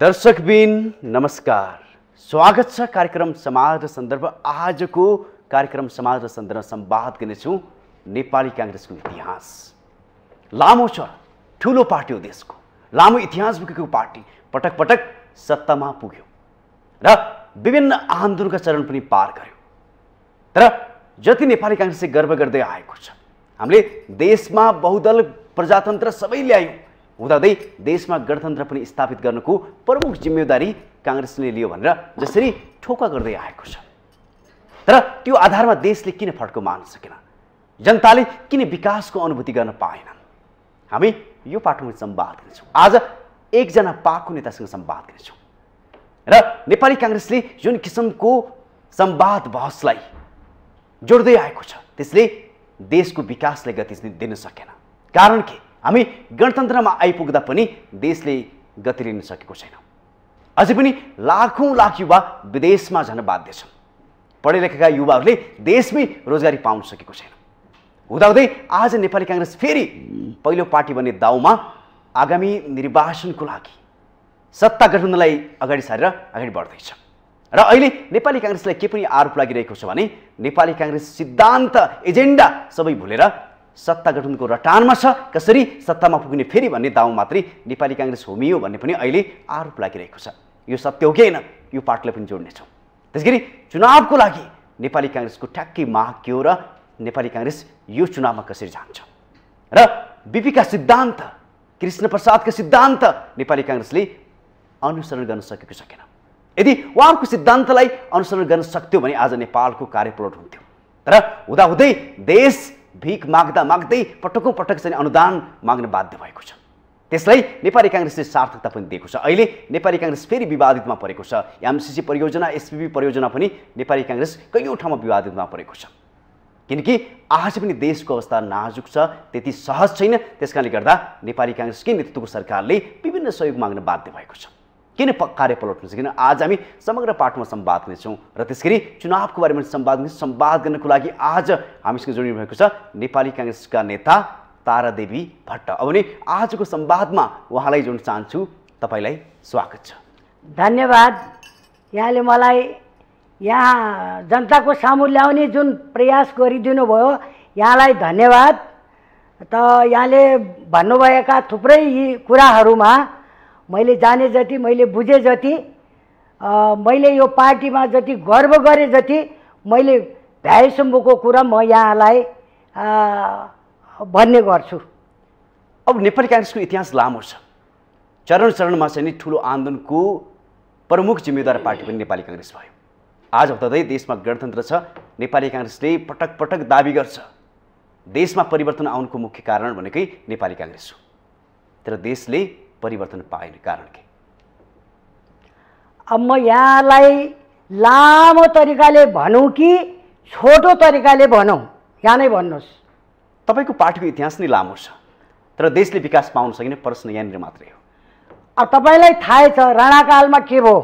दर्शकबिन नमस्कार स्वागत छ कार्यक्रम समाज र सन्दर्भ आजको कार्यक्रम समाज र सन्दर्भ सम्वाद गर्नेछु नेपाली काङ्ग्रेसको इतिहास लामो छ ठुलो पार्टी हो देशको लामो इतिहास बोकेको पार्टी पटक पटक सत्तामा पुग्यो र विभिन्न आन्दोलनका चरण पनि पार गर्यो तर जति नेपाली काङ्ग्रेसले गर्व गर्दै आएको छ हामीले देशमा बहुदल प्रजातन्त्र सबै ल्यायौँ हुँदाहुँदै देशमा गणतन्त्र पनि स्थापित गर्नुको प्रमुख जिम्मेवारी काङ्ग्रेसले लियो भनेर जसरी ठोका गर्दै आएको छ तर त्यो आधारमा देशले किन फड्को मान्न सकेन जनताले किन विकासको अनुभूति गर्न पाएनन् हामी यो पाठोमा सम्वाद गर्नेछौँ आज एकजना पाको नेतासँग सम्वाद गर्नेछौँ र नेपाली काङ्ग्रेसले जुन किसिमको सम्वाद बहसलाई जोड्दै आएको छ त्यसले देशको विकासलाई गति दिन सकेन कारण के हामी गणतन्त्रमा आइपुग्दा पनि देशले गति लिन सकेको छैन अझै पनि लाखौँ लाख युवा विदेशमा जान बाध्य छन् पढे लेखेका युवाहरूले देशमै रोजगारी पाउन सकेको छैन हुँदाहुँदै आज नेपाली काङ्ग्रेस फेरि पहिलो पार्टी बन्ने दाउमा आगामी निर्वाचनको लागि सत्ता गठबन्धनलाई अगाडि सारेर अगाडि बढ्दैछ र अहिले नेपाली काङ्ग्रेसलाई के पनि आरोप लागिरहेको छ भने नेपाली काङ्ग्रेस सिद्धान्त एजेन्डा सबै भुलेर सत्ता गठनको रटानमा छ कसरी सत्तामा पुग्ने फेरि भन्ने दाउ मात्रै नेपाली काङ्ग्रेस होमियो भन्ने पनि अहिले आरोप लागिरहेको छ यो सत्य हो कि होइन यो पार्टीलाई पनि जोड्नेछौँ त्यस गरी चुनावको लागि नेपाली काङ्ग्रेसको ठ्याक्कै माग के हो र नेपाली काङ्ग्रेस यो चुनावमा कसरी जान्छ र बिपीका सिद्धान्त कृष्ण प्रसादका सिद्धान्त नेपाली काङ्ग्रेसले अनुसरण गर्न सकेको सकेन यदि उहाँको सिद्धान्तलाई अनुसरण गर्न सक्थ्यो भने आज नेपालको कार्यप्रोट हुन्थ्यो तर हुँदाहुँदै देश भिख माग्दा माग्दै पटकौँ पटक चाहिँ अनुदान माग्न बाध्य भएको छ त्यसलाई नेपाली काङ्ग्रेसले सार्थकता पनि दिएको छ अहिले नेपाली काङ्ग्रेस फेरि विवादितमा परेको छ एमसिसी परियोजना एसपिपी परियोजना पनि नेपाली काङ्ग्रेस कैयौँ ठाउँमा विवादितमा परेको छ किनकि आज पनि देशको अवस्था नाजुक छ त्यति सहज छैन त्यस कारणले गर्दा नेपाली काङ्ग्रेसकै नेतृत्वको सरकारले विभिन्न सहयोग माग्न बाध्य भएको छ किन प कार्य हुन्छ किन आज हामी समग्र पाठमा सम्वाद गर्नेछौँ र त्यस चुनावको बारेमा सम्वाद गर्ने सम्वाद गर्नको लागि आज हामीसँग जोडिनु भएको छ नेपाली काङ्ग्रेसका नेता तारा देवी भट्ट अब नि आजको सम्वादमा उहाँलाई जोड्न चाहन्छु तपाईँलाई स्वागत छ धन्यवाद यहाँले मलाई यहाँ जनताको सामु ल्याउने जुन प्रयास गरिदिनु भयो यहाँलाई धन्यवाद त यहाँले भन्नुभएका थुप्रै यी कुराहरूमा मैले जाने जति मैले बुझे जति मैले यो पार्टीमा जति गर्व गरेँ जति मैले भ्याएसम्मको कुरा म यहाँलाई भन्ने गर्छु अब नेपाली काङ्ग्रेसको इतिहास लामो छ चरण चरणमा चाहिँ नि ठुलो आन्दोलनको प्रमुख जिम्मेदार पार्टी पनि नेपाली काङ्ग्रेस भयो आज हुँदै देशमा गणतन्त्र छ नेपाली काङ्ग्रेसले पटक पटक दावी गर्छ देशमा परिवर्तन आउनुको मुख्य कारण भनेकै नेपाली काङ्ग्रेस हो तर देशले परिवर्तन पाएन कारण के अब म यहाँलाई लामो तरिकाले भनौँ कि छोटो तरिकाले भनौँ यहाँ नै भन्नुहोस् तपाईँको पार्टीको इतिहास नै लामो छ तर देशले विकास पाउन सकिने प्रश्न यहाँनिर मात्रै हो अब तपाईँलाई थाहै छ राणाकालमा के भयो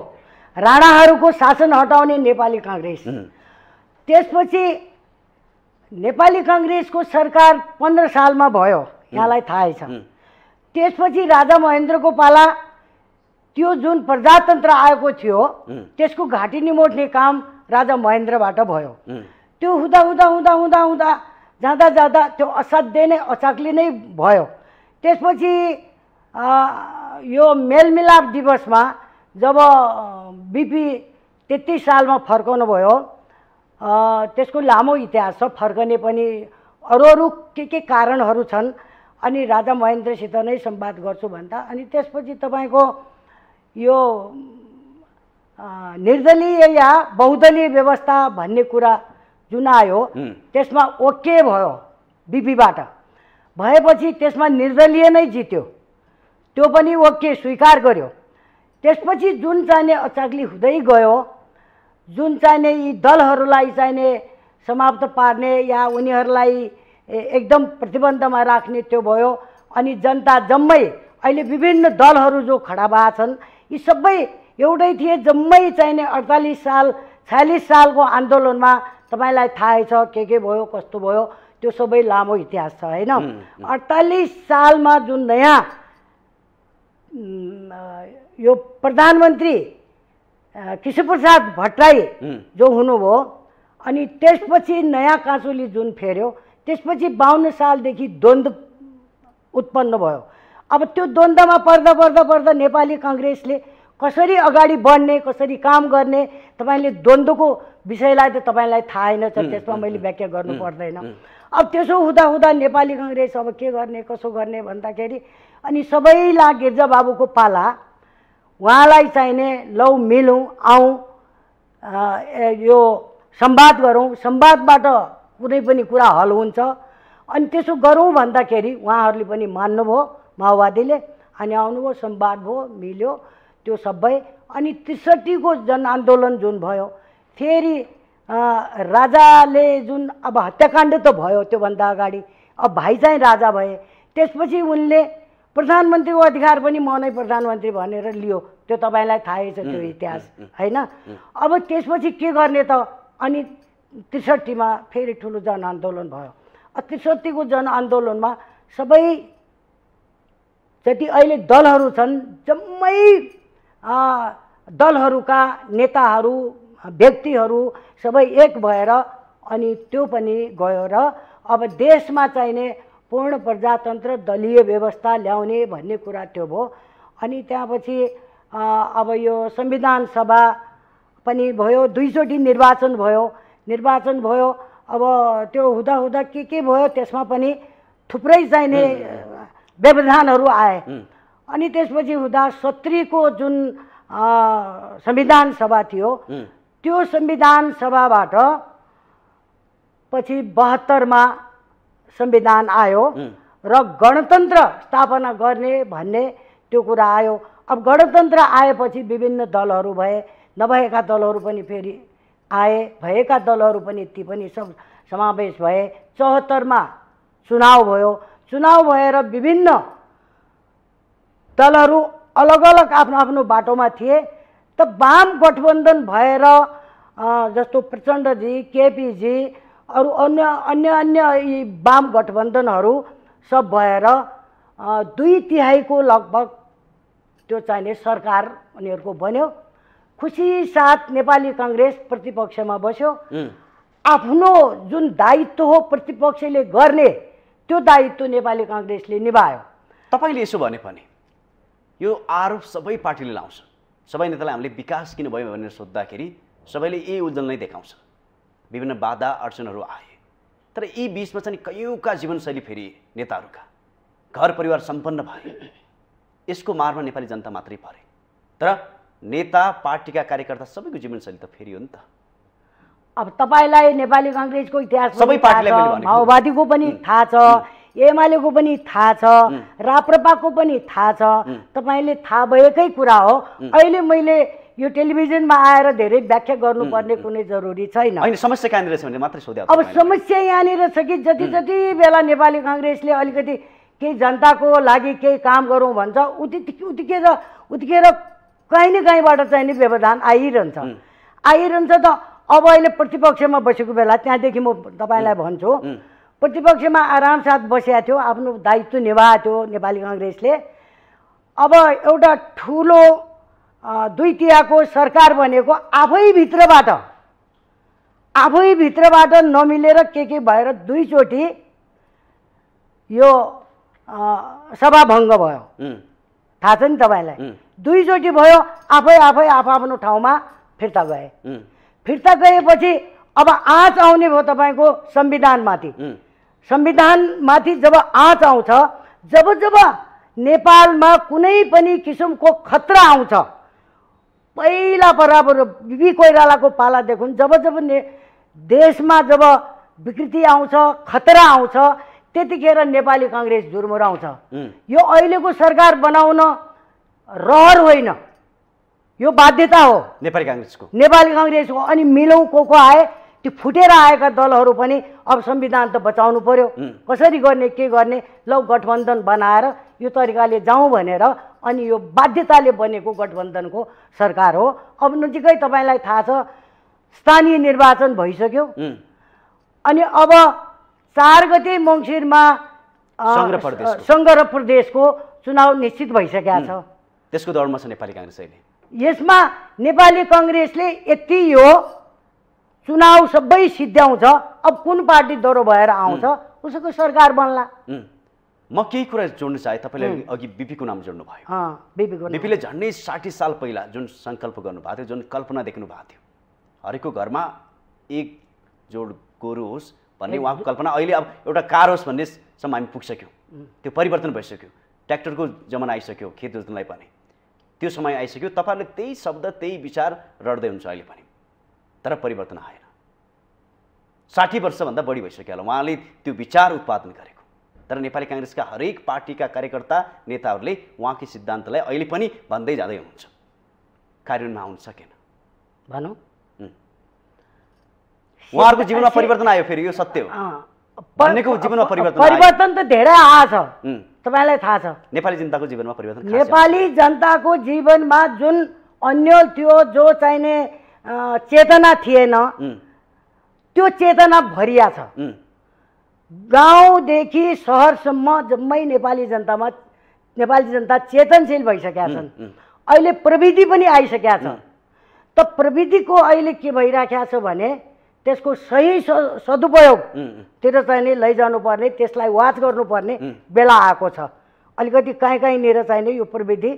राणाहरूको शासन हटाउने नेपाली काङ्ग्रेस त्यसपछि नेपाली काङ्ग्रेसको सरकार पन्ध्र सालमा भयो यहाँलाई थाहै छ त्यसपछि राजा महेन्द्रको पाला त्यो जुन प्रजातन्त्र आएको थियो त्यसको घाँटी निमोट्ने काम राजा महेन्द्रबाट भयो त्यो हुँदा हुँदा हुँदा हुँदा हुँदा जाँदा जाँदा त्यो असाध्य नै अचाक्ली नै भयो त्यसपछि यो मेलमिलाप दिवसमा जब बिपी तेत्तिस सालमा फर्काउनु भयो त्यसको लामो इतिहास छ फर्कने पनि अरू अरू के के कारणहरू छन् अनि राजा महेन्द्रसित नै सम्वाद गर्छु भन्दा अनि त्यसपछि तपाईँको यो निर्दलीय या बहुदलीय व्यवस्था भन्ने कुरा जुन आयो त्यसमा ओके भयो बिपीबाट भएपछि त्यसमा निर्दलीय नै जित्यो त्यो पनि ओके स्वीकार गर्यो त्यसपछि जुन चाहिने अचाक्ली हुँदै गयो जुन चाहिने यी दलहरूलाई चाहिने समाप्त पार्ने या उनीहरूलाई एकदम प्रतिबन्धमा राख्ने त्यो भयो अनि जनता जम्मै अहिले विभिन्न दलहरू जो खडा भएका छन् यी सबै एउटै थिए जम्मै चाहिने अडतालिस साल छयालिस सालको आन्दोलनमा तपाईँलाई थाहै छ के के भयो कस्तो भयो त्यो सबै लामो इतिहास छ होइन अडतालिस सालमा जुन नयाँ यो प्रधानमन्त्री कृष्णप्रसाद भट्टराई जो हुनुभयो अनि त्यसपछि नयाँ काँचुली जुन फेऱ्यो त्यसपछि बाहन्न सालदेखि द्वन्द्व उत्पन्न भयो अब त्यो द्वन्द्वमा पर्दा पर्दा पर्दा नेपाली कङ्ग्रेसले कसरी अगाडि बढ्ने कसरी काम गर्ने तपाईँले द्वन्द्वको विषयलाई त तपाईँलाई थाहा होइन त्यसमा मैले व्याख्या गर्नु पर्दैन अब त्यसो हुँदा हुँदा नेपाली कङ्ग्रेस अब के गर्ने कसो गर्ने भन्दाखेरि अनि सबैलाई गिर्जाबाबुको पाला उहाँलाई चाहिने लौ मिलौँ आउँ यो संवाद गरौँ संवादबाट कुनै पनि कुरा हल हुन्छ अनि त्यसो गरौँ भन्दाखेरि उहाँहरूले पनि मान्नुभयो माओवादीले अनि आउनुभयो संवाद भयो मिल्यो त्यो सबै अनि त्रिसठीको जनआन्दोलन जुन भयो फेरि राजाले जुन अब हत्याकाण्ड त भयो त्योभन्दा अगाडि अब भाइ चाहिँ राजा भए त्यसपछि उनले प्रधानमन्त्रीको अधिकार पनि म नै प्रधानमन्त्री भनेर लियो त्यो तपाईँलाई थाहै छ त्यो इतिहास होइन अब त्यसपछि के गर्ने त अनि त्रिसठीमा फेरि ठुलो जनआन्दोलन भयो त्रिसठीको जनआन्दोलनमा सबै जति अहिले दलहरू छन् जम्मै दलहरूका नेताहरू व्यक्तिहरू सबै एक भएर अनि त्यो पनि गयो र अब देशमा चाहिने पूर्ण प्रजातन्त्र दलीय व्यवस्था ल्याउने भन्ने कुरा त्यो भयो अनि त्यहाँपछि अब यो संविधान सभा पनि भयो दुईचोटि निर्वाचन भयो निर्वाचन भयो अब त्यो हुँदा हुँदा के के भयो त्यसमा पनि थुप्रै चाहिने व्यवधानहरू आए अनि त्यसपछि हुँदा सत्रीको जुन संविधान सभा थियो त्यो संविधान सभाबाट पछि बहत्तरमा संविधान आयो र गणतन्त्र स्थापना गर्ने भन्ने त्यो कुरा आयो अब गणतन्त्र आएपछि विभिन्न दलहरू भए नभएका दलहरू पनि फेरि आए भएका दलहरू पनि ती पनि सब समावेश भए चौहत्तरमा चुनाव भयो चुनाव भएर विभिन्न दलहरू अलग अलग आफ्नो आफ्नो बाटोमा थिए त वाम गठबन्धन भएर जस्तो प्रचण्डजी केपीजी अरू अन्य अन्य अन्य यी वाम गठबन्धनहरू सब भएर दुई तिहाईको लगभग त्यो चाहिने सरकार उनीहरूको बन्यो खुसी साथ नेपाली कङ्ग्रेस प्रतिपक्षमा बस्यो आफ्नो जुन दायित्व हो प्रतिपक्षले गर्ने त्यो दायित्व नेपाली कङ्ग्रेसले निभायो तपाईँले यसो भने पनि यो आरोप सबै पार्टीले लाउँछ सबै नेतालाई हामीले विकास किन भयो भनेर सोद्धाखेरि सबैले यही उज्जवल नै देखाउँछ विभिन्न बाधा अडचनहरू आए तर यी बिचमा चाहिँ कैयौँका जीवनशैली फेरि नेताहरूका घर परिवार सम्पन्न भए यसको मारमा नेपाली जनता मात्रै परे तर नेता पार्टीका कार्यकर्ता सबैको जीवनशैली त फेरि हो नि त अब तपाईँलाई नेपाली कङ्ग्रेसको इतिहास सबै माओवादीको पनि थाहा छ एमालेको पनि थाहा छ राप्रपाको पनि थाहा छ तपाईँले थाहा भएकै कुरा हो अहिले मैले यो टेलिभिजनमा आएर धेरै व्याख्या गर्नुपर्ने कुनै जरुरी छैन समस्या कहाँनिर छ मात्रै सोध्यो अब समस्या यहाँनिर छ कि जति जति बेला नेपाली कङ्ग्रेसले अलिकति केही जनताको लागि केही काम गरौँ भन्छ उति उतिकेर उतिकेर कहीँ न कहीँबाट चाहिँ नि व्यवधान आइरहन्छ आइरहन्छ त अब अहिले प्रतिपक्षमा बसेको बेला त्यहाँदेखि म तपाईँलाई भन्छु प्रतिपक्षमा आराम साथ बसेको थियो आफ्नो दायित्व निभाएको थियो नेपाली कङ्ग्रेसले अब एउटा ठुलो द्वितीयको सरकार बनेको आफैभित्रबाट आफैभित्रबाट नमिलेर के के भएर दुईचोटि यो सभाभङ्ग भयो थाहा छ नि तपाईँलाई दुईचोटि भयो आफै आफै आफ आफ्नो ठाउँमा फिर्ता गए फिर्ता गएपछि अब आँच आउने भयो तपाईँको संविधानमाथि संविधानमाथि जब आँच आउँछ जब जब नेपालमा कुनै पनि किसिमको खतरा आउँछ पहिला बराबर बिबी कोइरालाको पालादेखि जब जब ने देशमा जब विकृति आउँछ खतरा आउँछ त्यतिखेर नेपाली कङ्ग्रेस झुरमुराउँछ यो अहिलेको सरकार बनाउन रहर होइन यो बाध्यता हो नेपाली काङ्ग्रेसको नेपाली काङ्ग्रेसको अनि मिलौँ को को आए त्यो फुटेर आएका दलहरू पनि अब संविधान त बचाउनु पर्यो कसरी गर्ने के गर्ने ल गठबन्धन बनाएर यो तरिकाले जाउँ भनेर अनि यो बाध्यताले बनेको गठबन्धनको सरकार हो अब नजिकै तपाईँलाई थाहा छ स्थानीय निर्वाचन भइसक्यो अनि अब चार गते मङ्सिरमा सङ्ग्रह प्रदेशको चुनाव निश्चित भइसकेका छ त्यसको दौडमा छ नेपाली काङ्ग्रेस अहिले यसमा नेपाली कङ्ग्रेसले यति हो चुनाव सबै सिद्ध्याउँछ अब कुन पार्टी दौरो भएर आउँछ उसको सरकार बन्ला म केही कुरा जोड्नु चाहेँ तपाईँले अघि बिपीको नाम जोड्नु भयो बिपीले झन्डै साठी साल पहिला जुन सङ्कल्प गर्नुभएको थियो जुन कल्पना देख्नु भएको थियो हरेकको घरमा एक जोड गोरु होस् भन्ने उहाँको कल्पना अहिले अब एउटा कार होस् भन्नेसम्म हामी पुगिसक्यौँ त्यो परिवर्तन भइसक्यो ट्र्याक्टरको जमाना आइसक्यो खेत जोत्नलाई पनि त्यो समय आइसक्यो तपाईँहरूले त्यही शब्द त्यही विचार रड्दै हुन्छ अहिले पनि तर परिवर्तन आएन साठी वर्षभन्दा बढी भइसक्यो होला उहाँले त्यो विचार उत्पादन गरेको तर नेपाली काङ्ग्रेसका हरेक पार्टीका कार्यकर्ता नेताहरूले उहाँकै सिद्धान्तलाई अहिले पनि भन्दै जाँदै हुनुहुन्छ कार्यान्वयनमा आउन सकेन भनौँ उहाँहरूको जीवनमा परिवर्तन आयो फेरि यो सत्य हो जीवनमा परिवर्तन परिवर्तन त धेरै आएछ तपाईँलाई थाहा छ नेपाली जनताको जीवनमा परिवर्तन नेपाली जनताको जीवनमा जुन अन्यल थियो जो चाहिने चेतना थिएन त्यो चेतना भरिया छ गाउँदेखि सहरसम्म जम्मै नेपाली जनतामा नेपाली जनता चेतनशील भइसकेका छन् अहिले प्रविधि पनि आइसकेका छ त प्रविधिको अहिले के भइराखेको छ भने त्यसको सही सदुपयोगतिर चाहिँ लैजानु पर्ने त्यसलाई वाच गर्नुपर्ने बेला आएको छ अलिकति काहीँ चाहिँ नि यो प्रविधि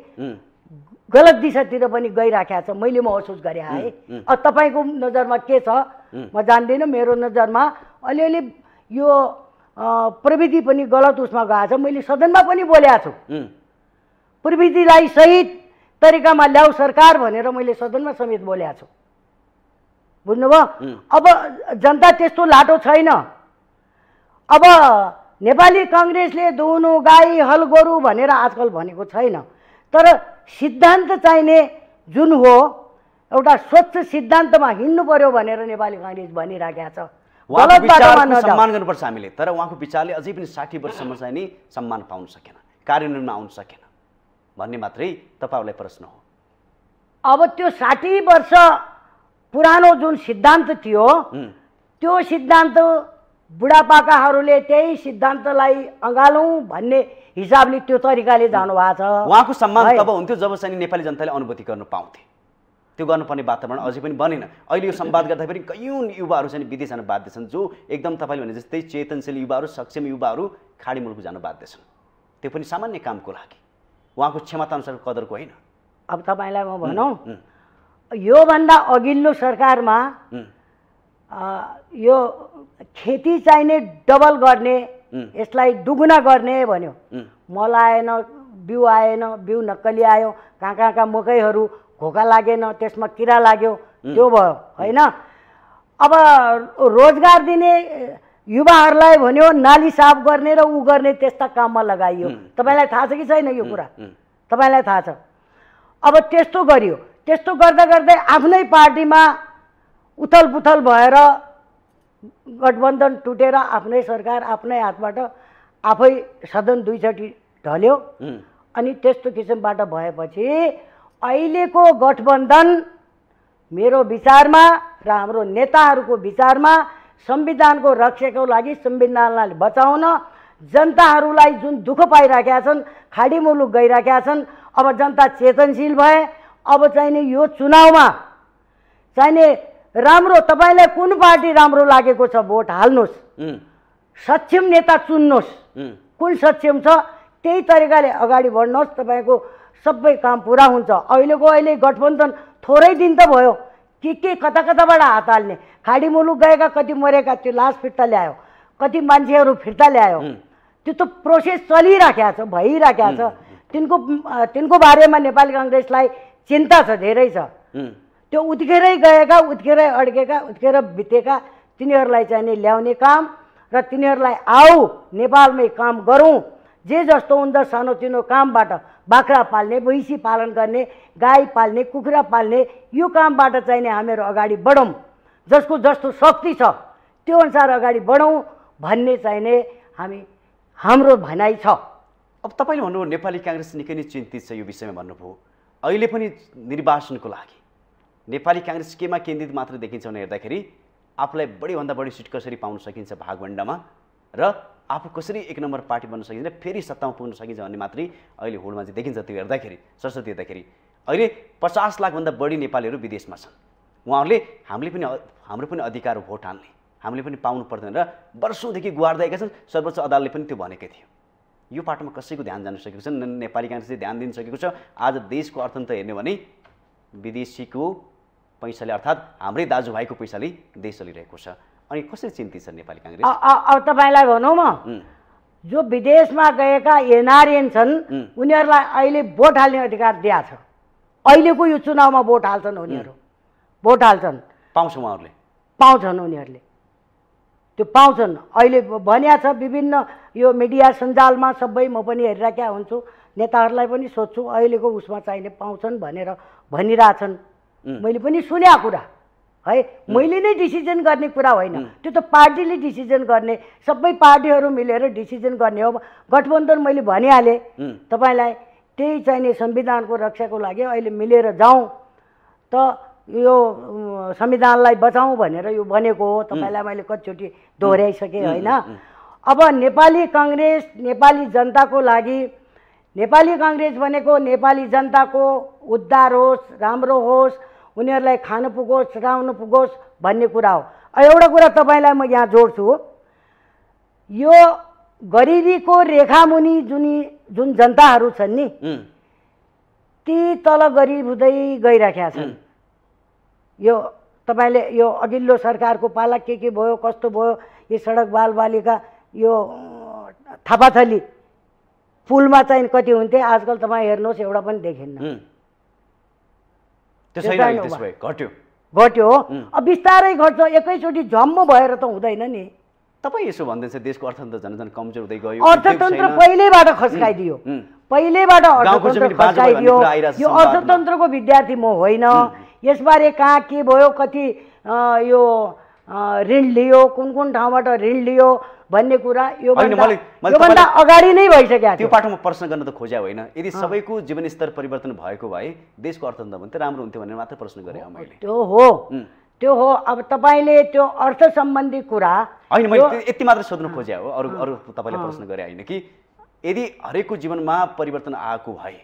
गलत दिशातिर पनि गइराखेको छ मैले महसुस गरे है अब तपाईँको नजरमा के छ म जान्दिनँ मेरो नजरमा अलिअलि यो प्रविधि पनि गलत उसमा गएको छ मैले सदनमा पनि बोलेको छु प्रविधिलाई सही तरिकामा ल्याऊ सरकार भनेर मैले सदनमा समेत बोलेको छु बुझ्नुभयो अब जनता त्यस्तो लाटो छैन अब नेपाली कङ्ग्रेसले दुनु गाई हल गोरु भनेर आजकल भनेको छैन तर सिद्धान्त चाहिने जुन हो एउटा स्वच्छ सिद्धान्तमा हिँड्नु पर्यो भनेर नेपाली कङ्ग्रेस भनिराखेको छ सम्मान गर्नुपर्छ हामीले तर उहाँको विचारले अझै पनि साठी वर्षसम्म चाहिँ नि सम्मान पाउन सकेन कार्यान्वयनमा आउन सकेन भन्ने मात्रै तपाईँहरूलाई प्रश्न हो अब त्यो साठी वर्ष पुरानो जुन सिद्धान्त थियो त्यो सिद्धान्त बुढापाकाहरूले त्यही सिद्धान्तलाई अँगालौँ भन्ने हिसाबले त्यो तरिकाले जानुभएको छ उहाँको सम्मान तब हुन्थ्यो जब चाहिँ नेपाली जनताले अनुभूति गर्नु पाउँथे त्यो गर्नुपर्ने वातावरण अझै पनि बनेन अहिले यो सम्वाद गर्दाखेरि कयौँ युवाहरू चाहिँ विदेश जान बाध्य छन् जो एकदम तपाईँले भने जस्तै चेतनशील युवाहरू सक्षम युवाहरू खाडी मुलुक जानु बाध्य छन् त्यो पनि सामान्य कामको लागि उहाँको क्षमताअनुसारको कदरको होइन अब तपाईँलाई म भनौँ योभन्दा अघिल्लो सरकारमा यो खेती चाहिने डबल गर्ने यसलाई दुगुना गर्ने भन्यो मल आएन बिउ आएन बिउ नक्कली आयो कहाँ कहाँका मकैहरू घोका लागेन त्यसमा किरा लाग्यो त्यो भयो होइन अब रोजगार दिने युवाहरूलाई भन्यो नाली साफ गर्ने र ऊ गर्ने त्यस्ता काममा लगाइयो तपाईँलाई थाहा छ कि छैन यो कुरा तपाईँलाई थाहा छ अब त्यस्तो गरियो त्यस्तो गर्दा गर्दै आफ्नै पार्टीमा उथलपुथल भएर गठबन्धन टुटेर आफ्नै सरकार आफ्नै हातबाट आफै सदन दुईचोटि ढल्यो अनि त्यस्तो किसिमबाट भएपछि अहिलेको गठबन्धन मेरो विचारमा र हाम्रो नेताहरूको विचारमा संविधानको रक्षाको लागि संविधानलाई बचाउन जनताहरूलाई जुन दुःख पाइरहेका छन् खाडी मुलुक गइरहेका छन् अब जनता चेतनशील भए अब चाहिने यो चुनावमा चाहिने राम्रो तपाईँलाई कुन पार्टी राम्रो लागेको छ भोट हाल्नुहोस् सक्षम नेता चुन्नुहोस् कुन सक्षम छ त्यही तरिकाले अगाडि बढ्नुहोस् तपाईँको सबै काम पुरा हुन्छ अहिलेको अहिले गठबन्धन थोरै दिन त भयो के के कता कताबाट हात हाल्ने खाडी मुलुक गएका कति मरेका त्यो लास फिर्ता ल्यायो कति मान्छेहरू फिर्ता ल्यायो त्यो त प्रोसेस चलिराखेको छ भइराखेको छ तिनको तिनको बारेमा नेपाली काङ्ग्रेसलाई चिन्ता छ धेरै छ त्यो उत्केरै गएका उत्केरै अड्केका उत्केर बितेका तिनीहरूलाई चाहिने ल्याउने काम र तिनीहरूलाई आऊ नेपालमै काम गरौँ जे जस्तो हुँदा सानोतिनो कामबाट बाख्रा पाल्ने भैँसी पालन गर्ने गाई पाल्ने कुखुरा पाल्ने यो कामबाट चाहिँ नि हामीहरू अगाडि बढौँ जसको जस्तो शक्ति छ त्यो अनुसार अगाडि बढौँ भन्ने चाहिने हामी हाम्रो भनाइ छ अब तपाईँले भन्नुभयो नेपाली काङ्ग्रेस निकै नै चिन्तित छ यो विषयमा भन्नुभयो अहिले पनि निर्वाचनको लागि नेपाली काङ्ग्रेस केमा केन्द्रित मात्र देखिन्छ भने हेर्दाखेरि आफूलाई बढीभन्दा बढी सिट कसरी पाउन सकिन्छ भागभण्डमा र आफू कसरी एक नम्बर पार्टी बन्न सकिन्छ फेरि सत्तामा पुग्न सकिन्छ भन्ने मात्रै अहिले होडमा चाहिँ देखिन्छ त्यो हेर्दाखेरि सरस्वती हेर्दाखेरि अहिले पचास लाखभन्दा बढी नेपालीहरू विदेशमा छन् उहाँहरूले हामीले पनि हाम्रो पनि अधिकार हो भोट हाल्ने हामीले पनि पाउनु पर्दैन र वर्षौँदेखि गुहार्दै आएका छन् सर्वोच्च अदालतले पनि त्यो भनेकै थियो यो पाटोमा कसैको ध्यान जान सकेको छ नेपाली काङ्ग्रेसले ध्यान दिन सकेको छ आज देशको अर्थतन्त्र हेर्ने भने विदेशीको पैसाले अर्थात् हाम्रै दाजुभाइको पैसाले देश चलिरहेको छ अनि कसरी चिन्तित छ नेपाली काङ्ग्रेस अब तपाईँलाई भनौँ म जो विदेशमा गएका एनआरएन छन् उनीहरूलाई अहिले भोट हाल्ने अधिकार दिएको छ अहिलेको यो चुनावमा भोट हाल्छन् उनीहरू भोट हाल्छन् पाउँछ उहाँहरूले पाउँछन् उनीहरूले त्यो पाउँछन् अहिले भनिया छ विभिन्न यो मिडिया सञ्जालमा सबै म पनि हेरिरहेका हुन्छु नेताहरूलाई पनि सोध्छु अहिलेको उसमा चाहिने पाउँछन् भनेर भनिरहेछन् मैले पनि सुने कुरा है मैले नै डिसिजन गर्ने कुरा होइन त्यो त पार्टीले डिसिजन गर्ने सबै पार्टीहरू मिलेर डिसिजन गर्ने हो गठबन्धन मैले भनिहालेँ तपाईँलाई त्यही चाहिने संविधानको रक्षाको लागि अहिले मिलेर जाउँ त यो संविधानलाई बचाउँ भनेर यो बनेको हो तपाईँलाई मैले कतिचोटि दोहोऱ्याइसकेँ होइन अब नेपाली कङ्ग्रेस नेपाली जनताको लागि नेपाली कङ्ग्रेस भनेको नेपाली जनताको उद्धार होस् राम्रो होस् उनीहरूलाई खानु पुगोस् राम्रो पुगोस् भन्ने कुरा हो एउटा कुरा तपाईँलाई म यहाँ जोड्छु यो गरिबीको रेखामुनि जुन जुन जनताहरू छन् नि ती तल गरिब हुँदै गइराखेका छन् यो तपाईँले यो अघिल्लो सरकारको पाला के के भयो कस्तो भयो यो सडक बालबालिका यो थापाथली पुलमा चाहिँ कति हुन्थे आजकल तपाईँ हेर्नुहोस् एउटा पनि देखिन्न घट्यो घट्यो अब बिस्तारै घट्छ एकैचोटि झम्म भएर त हुँदैन नि तपाईँ यसो भन्दैछ देशको अर्थतन्त्र झन् कमजोर हुँदै गयो अर्थतन्त्र पहिल्यैबाट खस्काइदियो पहिल्यैबाट अर्थतन्त्र खस्काइदियो यो अर्थतन्त्रको विद्यार्थी म होइन यसबारे कहाँ के भयो कति यो ऋण लियो कुन कुन ठाउँबाट ऋण लियो भन्ने कुरा यो योभन्दा अगाडि नै भइसक्यो त्यो पाठोमा प्रश्न गर्न त खोज्या होइन यदि सबैको जीवनस्तर परिवर्तन भएको भए देशको अर्थतन्त्र पनि त राम्रो हुन्थ्यो भनेर मात्र प्रश्न गरेँ मैले त्यो हो त्यो हो अब तपाईँले त्यो अर्थ सम्बन्धी कुरा होइन मैले यति मात्र सोध्नु खोज्या हो अरू अरू तपाईँले प्रश्न गरे होइन कि यदि हरेकको जीवनमा परिवर्तन आएको भए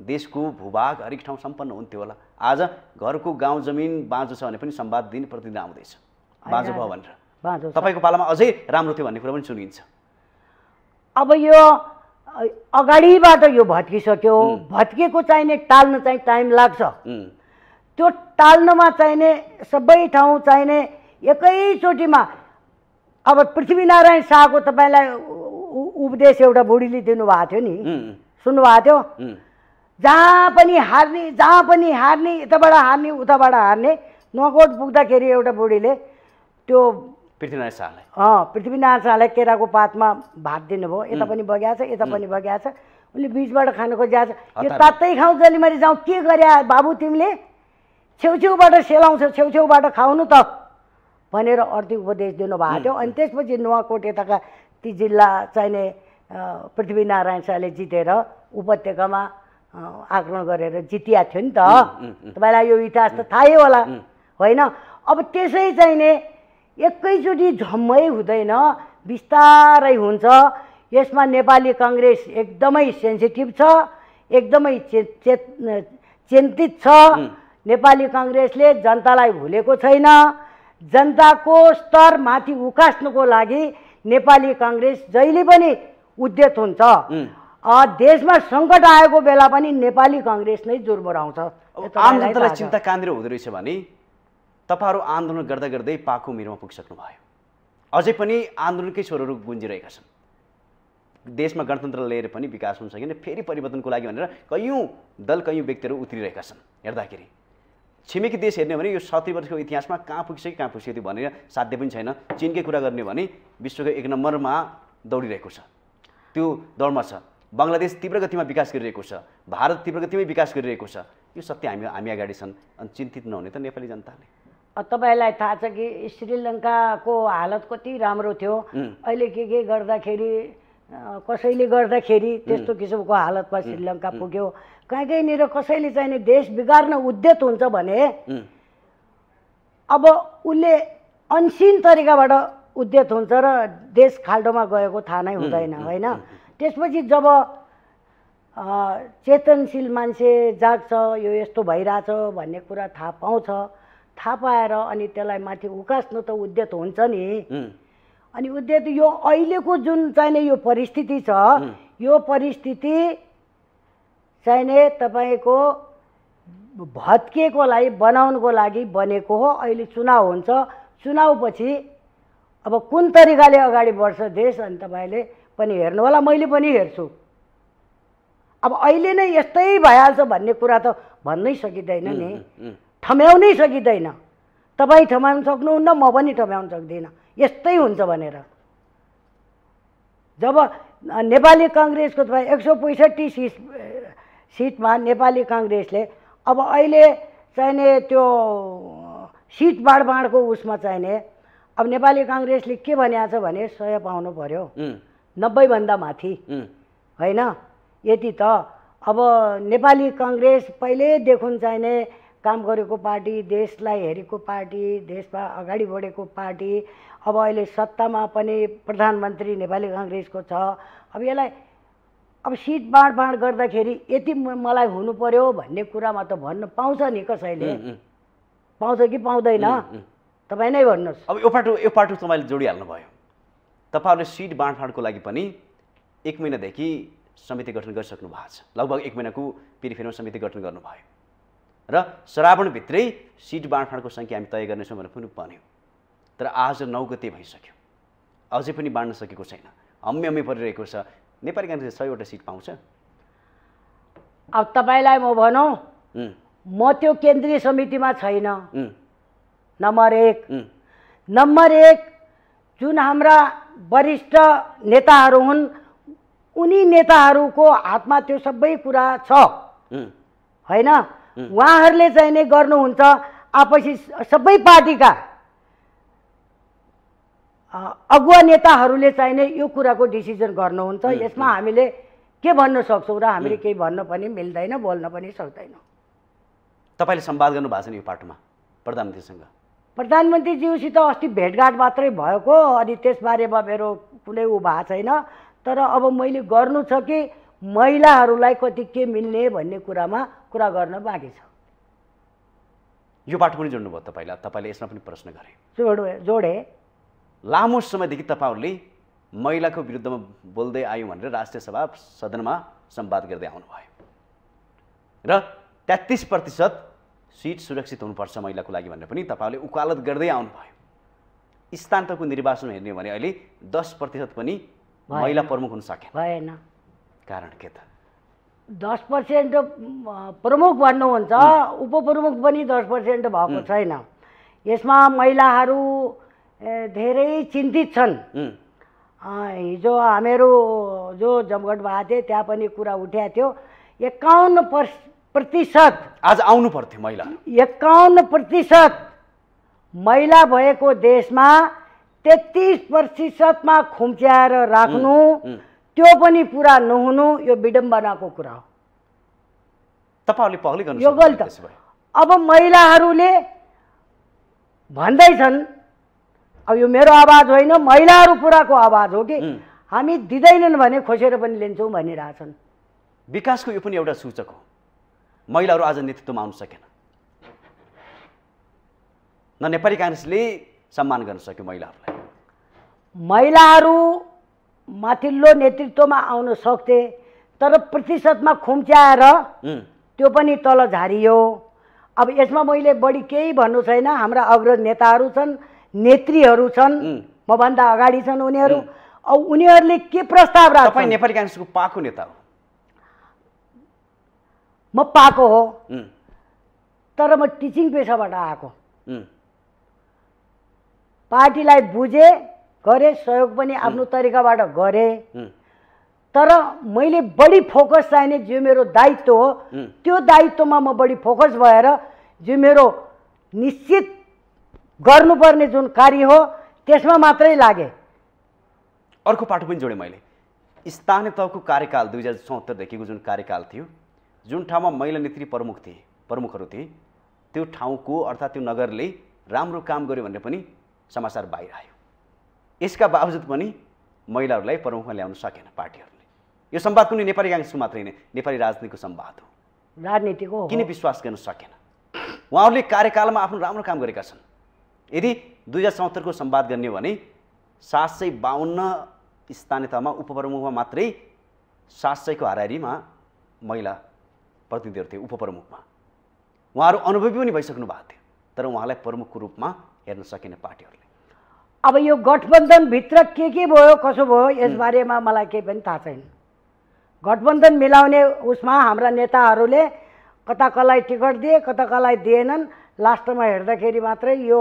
देशको भूभाग हरेक ठाउँ सम्पन्न हुन्थ्यो होला आज घरको गाउँ जमिन बाँझो छ भने पनि सम्वाद दिन प्रतिदिन आउँदैछ बाँझो भयो भनेर तपाईँको पालामा अझै राम्रो थियो भन्ने कुरा पनि सुनिन्छ अब यो अगाडिबाट यो भत्किसक्यो भत्किएको चाहिने टाल्न चाहिँ टाइम लाग्छ त्यो टाल्नमा चाहिने सबै ठाउँ चाहिने एकैचोटिमा अब पृथ्वीनारायण शाहको तपाईँलाई उपदेश एउटा बुढीले दिनुभएको थियो नि सुन्नुभएको थियो जहाँ पनि हार्ने जहाँ पनि हार्ने यताबाट हार्ने उताबाट हार्ने नकोट पुग्दाखेरि एउटा बुढीले त्यो पृथ्वीनारायण शाहलाई अँ पृथ्वीनारायण शाहलाई केराको पातमा भात दिनुभयो यता पनि छ यता पनि छ उसले बिचबाट खानु खोजिया छ यो तातै खाउँ जलिमारी जाउँ के गरे बाबु तिमीले छेउछेउबाट सेलाउँछ छेउछेउबाट खाउनु त भनेर अर्थिक उपदेश दिनुभएको थियो अनि त्यसपछि नुवाकोट यताका ती जिल्ला चाहिने पृथ्वीनारायण शाहले जितेर उपत्यकामा आक्रमण गरेर जितिया थियो नि त तपाईँलाई यो इतिहास त थाहै होला होइन अब त्यसै चाहिँ नै एकैचोटि झम्मै हुँदैन बिस्तारै हुन्छ यसमा नेपाली कङ्ग्रेस एकदमै सेन्सिटिभ छ एकदमै चे चे चिन्तित छ नेपाली कङ्ग्रेसले जनतालाई भुलेको छैन जनताको स्तर माथि उकास्नुको लागि नेपाली कङ्ग्रेस जहिले पनि उद्यत हुन्छ देशमा सङ्कट आएको बेला पनि नेपाली कङ्ग्रेस नै जोर बढाउँछ आम जनतालाई चिन्ता कहाँनिर हुँदो रहेछ भने तपाईँहरू आन्दोलन गर्दा गर्दै पाको मिरमा पुगिसक्नु भयो अझै पनि आन्दोलनकै स्वरहरू गुन्जिरहेका छन् देशमा गणतन्त्र लिएर पनि विकास हुन सकेन फेरि परिवर्तनको लागि भनेर कैयौँ दल कैयौँ व्यक्तिहरू उत्रिरहेका छन् हेर्दाखेरि छिमेकी देश हेर्ने भने यो सत्र वर्षको इतिहासमा कहाँ पुगिसक्यो कहाँ त्यो भनेर साध्य पनि छैन चिनकै कुरा गर्ने भने विश्वको एक नम्बरमा दौडिरहेको छ त्यो दौडमा छ बङ्गलादेश तीव्र गतिमा विकास गरिरहेको छ भारत तीव्र गतिमै विकास गरिरहेको छ यो सत्य हामी हामी अगाडि छन् अनि चिन्तित नहुने त नेपाली जनताले तपाईँलाई थाहा छ कि श्रीलङ्काको हालत कति राम्रो थियो अहिले के के गर्दाखेरि कसैले गर्दाखेरि त्यस्तो किसिमको हालतमा श्रीलङ्का पुग्यो कहीँ कहीँनिर कसैले चाहिने देश बिगार्न उद्यत हुन्छ भने अब उसले अनसिन तरिकाबाट उद्यत हुन्छ र देश खाल्डोमा गएको थाहा नै हुँदैन होइन त्यसपछि जब चेतनशील मान्छे जाग्छ यो यस्तो भइरहेछ भन्ने कुरा थाहा पाउँछ थाहा पाएर अनि त्यसलाई माथि उकास्नु त उद्यत हुन्छ नि अनि उद्यत यो अहिलेको जुन चाहिने यो परिस्थिति छ यो परिस्थिति चाहिने तपाईँको भत्किएकोलाई बनाउनुको लागि बनेको हो अहिले चुनाव हुन्छ चुनावपछि अब कुन तरिकाले अगाडि बढ्छ देश अनि तपाईँले पनि हेर्नु होला मैले पनि हेर्छु अब अहिले नै यस्तै भइहाल्छ भन्ने कुरा त भन्नै सकिँदैन नि ठम्याउनै सकिँदैन तपाईँ ठम्याउनु सक्नुहुन्न म पनि ठम्याउनु सक्दिनँ यस्तै हुन्छ भनेर जब नेपाली कङ्ग्रेसको तपाईँ एक सौ पैँसठी सिट सिटमा नेपाली कङ्ग्रेसले अब अहिले चाहिने त्यो सिट बाँडबाँडको उसमा चाहिने अब नेपाली काङ्ग्रेसले के भनिएको छ भने सय पाउनु पऱ्यो नब्बेभन्दा माथि होइन यति त अब नेपाली कङ्ग्रेस पहिल्यैदेखि चाहिने काम गरेको पार्टी देशलाई हेरेको पार्टी देशमा अगाडि बढेको पार्टी अब अहिले सत्तामा पनि प्रधानमन्त्री नेपाली कङ्ग्रेसको छ अब यसलाई अब सिट बाँड गर्दाखेरि यति मलाई हुनु पर्यो भन्ने कुरामा त भन्नु पाउँछ नि कसैले पाउँछ कि पाउँदैन तपाईँ नै भन्नुहोस् अब यो पाटो यो पाटो तपाईँले जोडिहाल्नु भयो तपाईँहरूले सिट बाँडफाँडको लागि पनि एक महिनादेखि समिति गठन गरिसक्नु भएको छ लगभग एक महिनाको पिरिफेरमा समिति गठन गर्नुभयो र श्रावणभित्रै सिट बाँडफाँडको सङ्ख्या हामी तय गर्नेछौँ भनेर पनि भन्यो तर आज नौ गते भइसक्यो अझै पनि बाँड्न सकेको छैन हम्मे हम्मे परिरहेको छ नेपाली काङ्ग्रेसले सयवटा सिट पाउँछ अब तपाईँलाई म भनौँ म त्यो केन्द्रीय समितिमा छैन नम्बर एक नम्बर एक जुन हाम्रा वरिष्ठ नेताहरू हुन् उनी नेताहरूको हातमा त्यो सबै कुरा छ होइन उहाँहरूले चाहिँ नै गर्नुहुन्छ आपसी सबै पार्टीका अगुवा नेताहरूले चाहिँ नै यो कुराको डिसिजन गर्नुहुन्छ यसमा हामीले के भन्न सक्छौँ र हामीले केही भन्न पनि मिल्दैन बोल्न पनि सक्दैनौँ तपाईँले सम्वाद गर्नु भएको छ नि यो पाटोमा प्रधानमन्त्रीसँग प्रधानमन्त्रीज्यूसित अस्ति भेटघाट मात्रै भएको अनि त्यसबारेमा मेरो कुनै ऊ भएको छैन तर अब मैले गर्नु छ कि महिलाहरूलाई कति के मिल्ने भन्ने कुरामा कुरा गर्न बाँकी छ यो बाटो पनि जोड्नुभयो तपाईँलाई तपाईँले यसमा पनि प्रश्न गरे जोड जोडे लामो समयदेखि तपाईँहरूले महिलाको विरुद्धमा बोल्दै आयौँ भनेर राष्ट्रिय सभा सदनमा संवाद गर्दै आउनुभयो र तेत्तिस प्रतिशत सिट सुरक्षित हुनुपर्छ महिलाको लागि भनेर पनि तपाईँले उकालत गर्दै आउनुभयो स्थान तको निर्वाचन हेर्ने भने अहिले दस प्रतिशत पनि महिला प्रमुख हुन सके भएन कारण के त दस पर्सेन्ट प्रमुख भन्नुहुन्छ उपप्रमुख पनि दस पर्सेन्ट भएको छैन यसमा महिलाहरू धेरै चिन्तित छन् हिजो हामीहरू जो जमघट भएको थियो त्यहाँ पनि कुरा उठाएको थियो एकाउन्न पर्स प्रतिशत आज आउनु पर्थ्यो महिला एकाउन्न प्रतिशत महिला भएको देशमा तेत्तिस प्रतिशतमा खुम्च्याएर राख्नु त्यो पनि पुरा नहुनु यो विडम्बनाको कुरा हो तपाईँहरूले यो गल्त अब महिलाहरूले भन्दैछन् अब यो मेरो आवाज होइन महिलाहरू पुराको आवाज हो कि हामी दिँदैनन् भने खोसेर पनि लिन्छौँ भनिरहेछन् विकासको यो पनि एउटा सूचक हो महिलाहरू आज नेतृत्वमा आउन सकेन न नेपाली काङ्ग्रेसले सम्मान गर्न सक्यो महिलाहरूलाई महिलाहरू माथिल्लो नेतृत्वमा आउन सक्थे तर प्रतिशतमा खुम्च्याएर त्यो पनि तल झारियो अब यसमा मैले बढी केही भन्नु छैन हाम्रा अग्रज नेताहरू छन् नेत्रीहरू छन् मभन्दा अगाडि छन् उनीहरू अब उनीहरूले के प्रस्ताव राख्छ नेपाली काङ्ग्रेसको पाको नेता हो म पाएको हो तर म टिचिङ पेसाबाट आएको पार्टीलाई बुझे गरे सहयोग पनि आफ्नो तरिकाबाट गरे तर मैले बढी फोकस चाहिने जो मेरो दायित्व हो त्यो दायित्वमा म बढी फोकस भएर जो मेरो निश्चित गर्नुपर्ने जुन कार्य हो त्यसमा मात्रै लागे अर्को पाटो पनि जोडेँ मैले स्थानीय तहको कार्यकाल दुई हजार चौहत्तरदेखिको जुन कार्यकाल थियो जुन ठाउँमा महिला नेत्री प्रमुख थिए प्रमुखहरू थिए त्यो ठाउँको अर्थात् त्यो नगरले राम्रो काम गर्यो भनेर पनि समाचार बाहिर आयो यसका बावजुद पनि महिलाहरूलाई प्रमुखमा ल्याउन सकेन पार्टीहरूले यो सम्वाद कुनै नेपाली काङ्ग्रेसको मात्रै होइन नेपाली राजनीतिको सम्वाद हो राजनीतिको किन विश्वास गर्न सकेन उहाँहरूले कार्यकालमा आफ्नो राम्रो काम गरेका छन् यदि दुई हजार चौहत्तरको सम्वाद गर्ने हो भने सात सय बाहन्न स्थानीय तहमा उपप्रमुखमा मात्रै सात सयको हारिमा महिला प्रतिनिधिहरू थिए उपप्रमुखमा उहाँहरू अनुभवी पनि भइसक्नु भएको थियो तर उहाँलाई प्रमुखको रूपमा हेर्न सकिने पार्टीहरूले अब यो गठबन्धनभित्र के के भयो कसो भयो यसबारेमा मलाई केही पनि थाहा छैन गठबन्धन मिलाउने उसमा हाम्रा नेताहरूले कता कसलाई टिकट दिए कता कसलाई दिएनन् लास्टमा हेर्दाखेरि मात्रै यो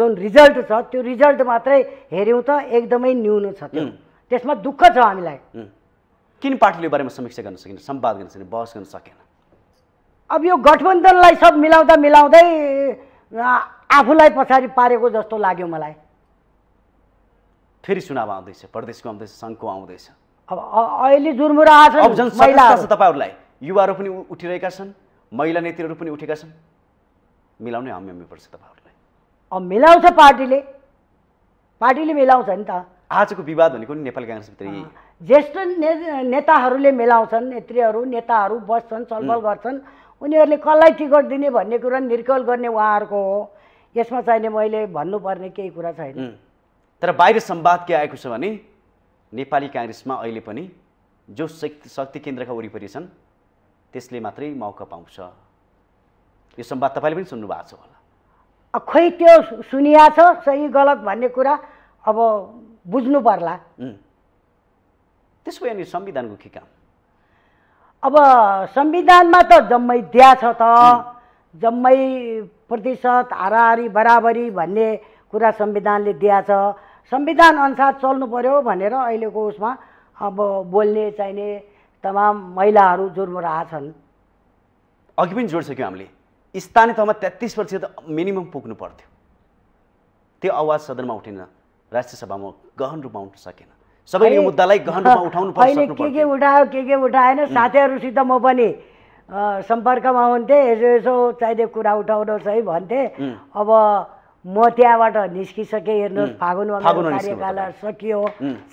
जुन रिजल्ट छ त्यो रिजल्ट मात्रै हेऱ्यौँ त एकदमै न्यून छ त्यो त्यसमा दुःख छ हामीलाई किन पार्टीले बारेमा समीक्षा गर्न सकेन सम्वाद गर्न सकेन बहस गर्न सकेन अब यो गठबन्धनलाई सब मिलाउँदा मिलाउँदै आफूलाई पछाडि पारेको जस्तो लाग्यो मलाई फेरि चुनाव आउँदैछ प्रदेशको आउँदैछ सङ्घको आउँदैछ अब अहिले जुर्मुरा तपाईँहरूलाई युवाहरू पनि उठिरहेका छन् महिला नेत्रीहरू पनि उठेका छन् मिलाउने हमी पर्छ तपाईँहरूलाई अब मिलाउँछ पार्टीले पार्टीले मिलाउँछ नि त आजको विवाद भनेको नि नेपाल काङ्ग्रेसभित्र ज्येष्ठ ने नेताहरूले मिलाउँछन् नेत्रीहरू नेताहरू बस्छन् छलफल गर्छन् उनीहरूले कसलाई टिकट दिने भन्ने कुरा निर्कल गर्ने उहाँहरूको हो यसमा चाहिने मैले भन्नुपर्ने केही कुरा छैन तर बाहिर सम्वाद के आएको छ भने नेपाली काङ्ग्रेसमा अहिले पनि जो शक्ति शक्ति केन्द्रका वरिपरि छन् त्यसले मात्रै मौका पाउँछ यो सम्वाद तपाईँले पनि सुन्नु भएको छ होला खोइ त्यो सुनिया छ सही गलत भन्ने कुरा अब बुझ्नु पर्ला त्यसको नि संविधानको के काम अब संविधानमा त जम्मै दिया छ त जम्मै प्रतिशत हाराहारी बराबरी भन्ने कुरा संविधानले दिया छ संविधान अनुसार चल्नु पऱ्यो भनेर अहिलेको उसमा अब बोल्ने चाहिने तमाम महिलाहरू जुर्मुरा छन् अघि पनि जोडिसक्यौँ हामीले स्थानीय तहमा तेत्तिस प्रतिशत मिनिमम पुग्नु पर्थ्यो त्यो आवाज सदनमा उठेन राष्ट्रिय सभामा गहन रूपमा उठ्न सकेन सबैले यो मुद्दालाई गहन रूपमा उठाउनु पर्छ अहिले के के उठायो के के उठाएन साथीहरूसित म पनि सम्पर्कमा हुन्थेँ यसो यसो चाहिँदै कुरा उठाउनुहोस् है भन्थे अब म त्यहाँबाट निस्किसकेँ हेर्नुहोस् फागुनमा कार्यकाल सकियो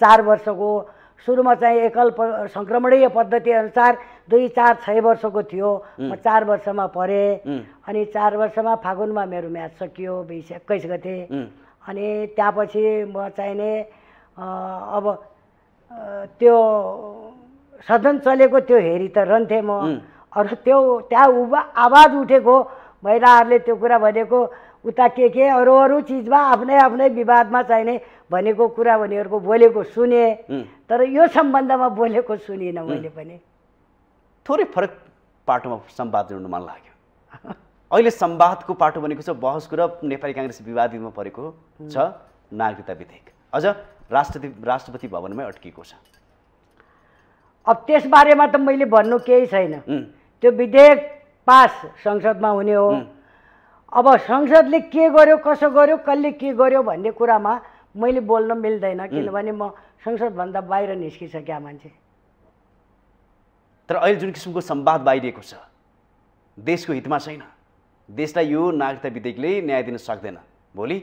चार वर्षको सुरुमा चाहिँ एकल सङ्क्रमणीय अनुसार दुई चार छ वर्षको थियो म चार वर्षमा परेँ अनि चार वर्षमा फागुनमा मेरो म्याच सकियो बिस एक्काइस गते अनि त्यहाँपछि म चाहिने अब त्यो सदन चलेको त्यो हेरी त रहन्थेँ म अरू त्यो त्यहाँ उभा आवाज उठेको महिलाहरूले त्यो कुरा भनेको उता के के अरू अरू चिजमा आफ्नै आफ्नै विवादमा चाहिने भनेको कुरा उनीहरूको बोलेको सुने तर यो सम्बन्धमा बोलेको सुनिनँ मैले पनि थोरै फरक पाटोमा सम्वाद जोड्नु मन लाग्यो अहिले सम्वादको पाटो भनेको छ बहसको र नेपाली काङ्ग्रेस विवादमा परेको छ नागरिकता विधेयक अझ राष्ट्रपति राष्ट्रपति भवनमै अड्किएको छ अब त्यसबारेमा त मैले भन्नु केही छैन त्यो विधेयक पास संसदमा हुने हो अब संसदले के गर्यो कसो गर्यो कसले के गर्यो भन्ने कुरामा मैले बोल्न मिल्दैन किनभने म संसदभन्दा बाहिर निस्किसकेँ मान्छे तर अहिले जुन किसिमको संवाद बाहिरिएको छ देशको हितमा छैन देशलाई यो नागरिकता विधेयकले न्याय दिन सक्दैन भोलि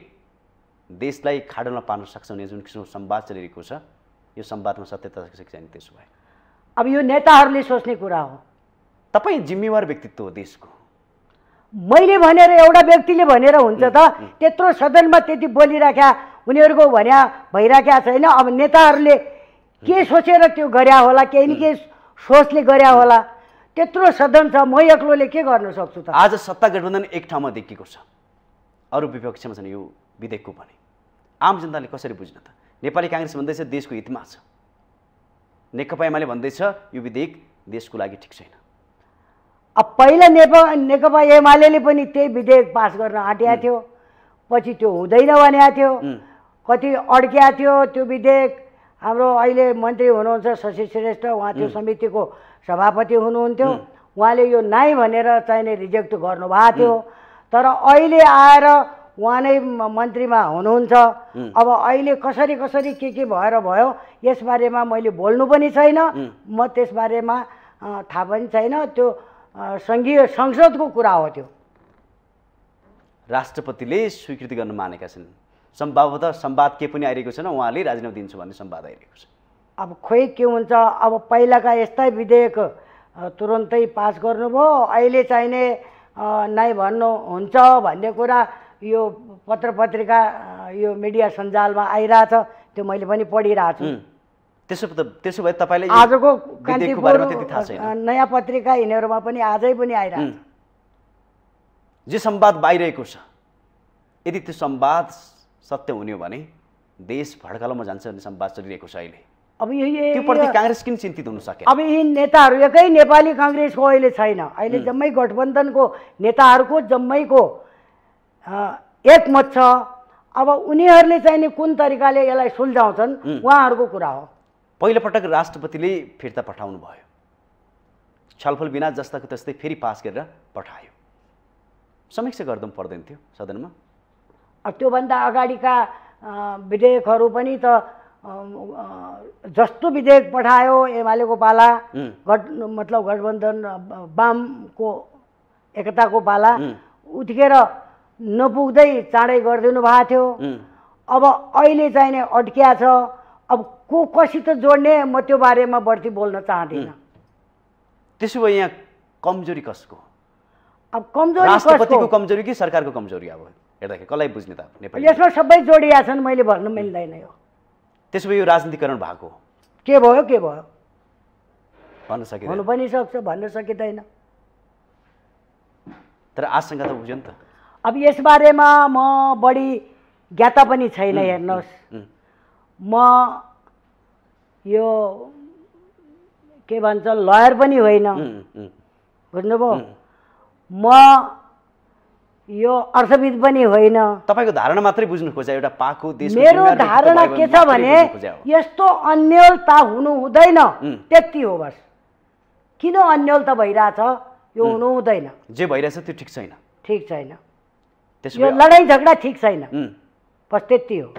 देशलाई खाडोमा पार्न सक्छ भने जुन किसिमको सम्वाद चलिरहेको छ यो सम्वादमा सत्यता सिक्छ नि त्यसो भए अब यो नेताहरूले सोच्ने कुरा हो तपाईँ जिम्मेवार व्यक्तित्व हो देशको मैले भनेर एउटा व्यक्तिले भनेर हुन्छ त त्यत्रो सदनमा त्यति बोलिराख्या उनीहरूको भन्या भइराख्या छैन अब नेताहरूले के सोचेर त्यो गरे होला केही न केही सोचले गरे होला त्यत्रो सदन छ म एक्लोले के गर्न सक्छु त आज सत्ता गठबन्धन एक ठाउँमा देखिएको छ अरू विपक्षमा छन् यो विधेयकको पनि आम जनताले कसरी बुझ्न त नेपाली काङ्ग्रेस भन्दैछ देशको हितमा छ नेकपा एमाले भन्दैछ यो विधेयक देशको लागि ठिक छैन अब पहिला नेपा नेकपा एमाले पनि त्यही विधेयक पास गर्न आँटेको थियो पछि त्यो हुँदैन भनेको थियो कति अड्किया थियो त्यो विधेयक हाम्रो अहिले मन्त्री हुनुहुन्छ शशि श्रेष्ठ उहाँ त्यो समितिको सभापति हुनुहुन्थ्यो उहाँले यो नाइ भनेर चाहिने रिजेक्ट गर्नुभएको थियो तर अहिले आएर उहाँ नै मन्त्रीमा हुनुहुन्छ अब अहिले कसरी कसरी के के भएर भयो यसबारेमा मैले बोल्नु पनि छैन म त्यसबारेमा थाहा पनि छैन त्यो सङ्घीय संसदको कुरा हो त्यो राष्ट्रपतिले स्वीकृति गर्न मानेका छन् सम्भावत सम्वाद के पनि आइरहेको छैन उहाँले राजीनामा दिन्छु भन्ने सम्वाद आइरहेको छ अब खोइ के हुन्छ अब पहिलाका यस्तै विधेयक तुरन्तै पास गर्नुभयो अहिले चाहिने नै भन्नुहुन्छ भन्ने कुरा यो पत्र पत्रिका यो मिडिया सञ्जालमा आइरहेछ त्यो मैले पनि पढिरहेको छु त्यसो त्यसो भए तपाईँले आजको नयाँ पत्रिका यिनीहरूमा पनि आजै पनि आइरहेको जे सम्वाद बाहिरको छ यदि त्यो सम्वाद सत्य हुने हो भने देश भड्कालोमा जान्छ भन्ने सम्वाद चलिरहेको छ अहिले अब यो काङ्ग्रेस किन चिन्तित हुन सके अब यी नेताहरू एकै नेपाली काङ्ग्रेसको अहिले छैन अहिले जम्मै गठबन्धनको नेताहरूको जम्मैको एकमत छ अब उनीहरूले चाहिँ नि कुन तरिकाले यसलाई सुल्झाउँछन् उहाँहरूको कुरा हो पहिलोपटक राष्ट्रपतिले फिर्ता पठाउनु भयो छलफल बिना जस्ताको त्यस्तै फेरि पास गरेर पठायो समीक्षा गर्दा पर्दैन थियो सदनमा अब त्योभन्दा अगाडिका विधेयकहरू पनि त जस्तो विधेयक पठायो एमालेको पाला गठ मतलब गठबन्धन वामको एकताको पाला उत्केर नपुग्दै चाँडै गरिदिनु भएको थियो अब अहिले चाहिने अड्किया छ अब को कसित जोड्ने म त्यो बारेमा बढ्ती बोल्न चाहदिनँ त्यसो भए यहाँ कमजोरी कसको अब कमजोरी कमजोरी कि सरकारको कमजोरी अब हेर्दाखेरि कसलाई बुझ्ने त यसमा सबै जोडिया छन् मैले भन्नु मिल्दैन यो त्यसो भए यो राजनीतिकरण भएको के भयो के भयो भन्न सकिँदैन पनि सक्छ भन्न सकिँदैन तर आशंका त बुझ्यो नि त अब यसबारेमा म बढी ज्ञाता पनि छैन हेर्नुहोस् म यो के भन्छ लयर पनि होइन बुझ्नुभयो म यो अर्थविद पनि होइन तपाईँको धारणा मात्रै बुझ्नु खोजे एउटा पाको देश मेरो धारणा के छ भने यस्तो अन्यलता हुनु हुँदैन त्यति हो बस किन अन्यलता भइरहेछ यो हुनु हुँदैन जे भइरहेछ त्यो ठिक छैन ठिक छैन त्यसो यो लडाइँ झगडा ठिक छैन बस त्यति हो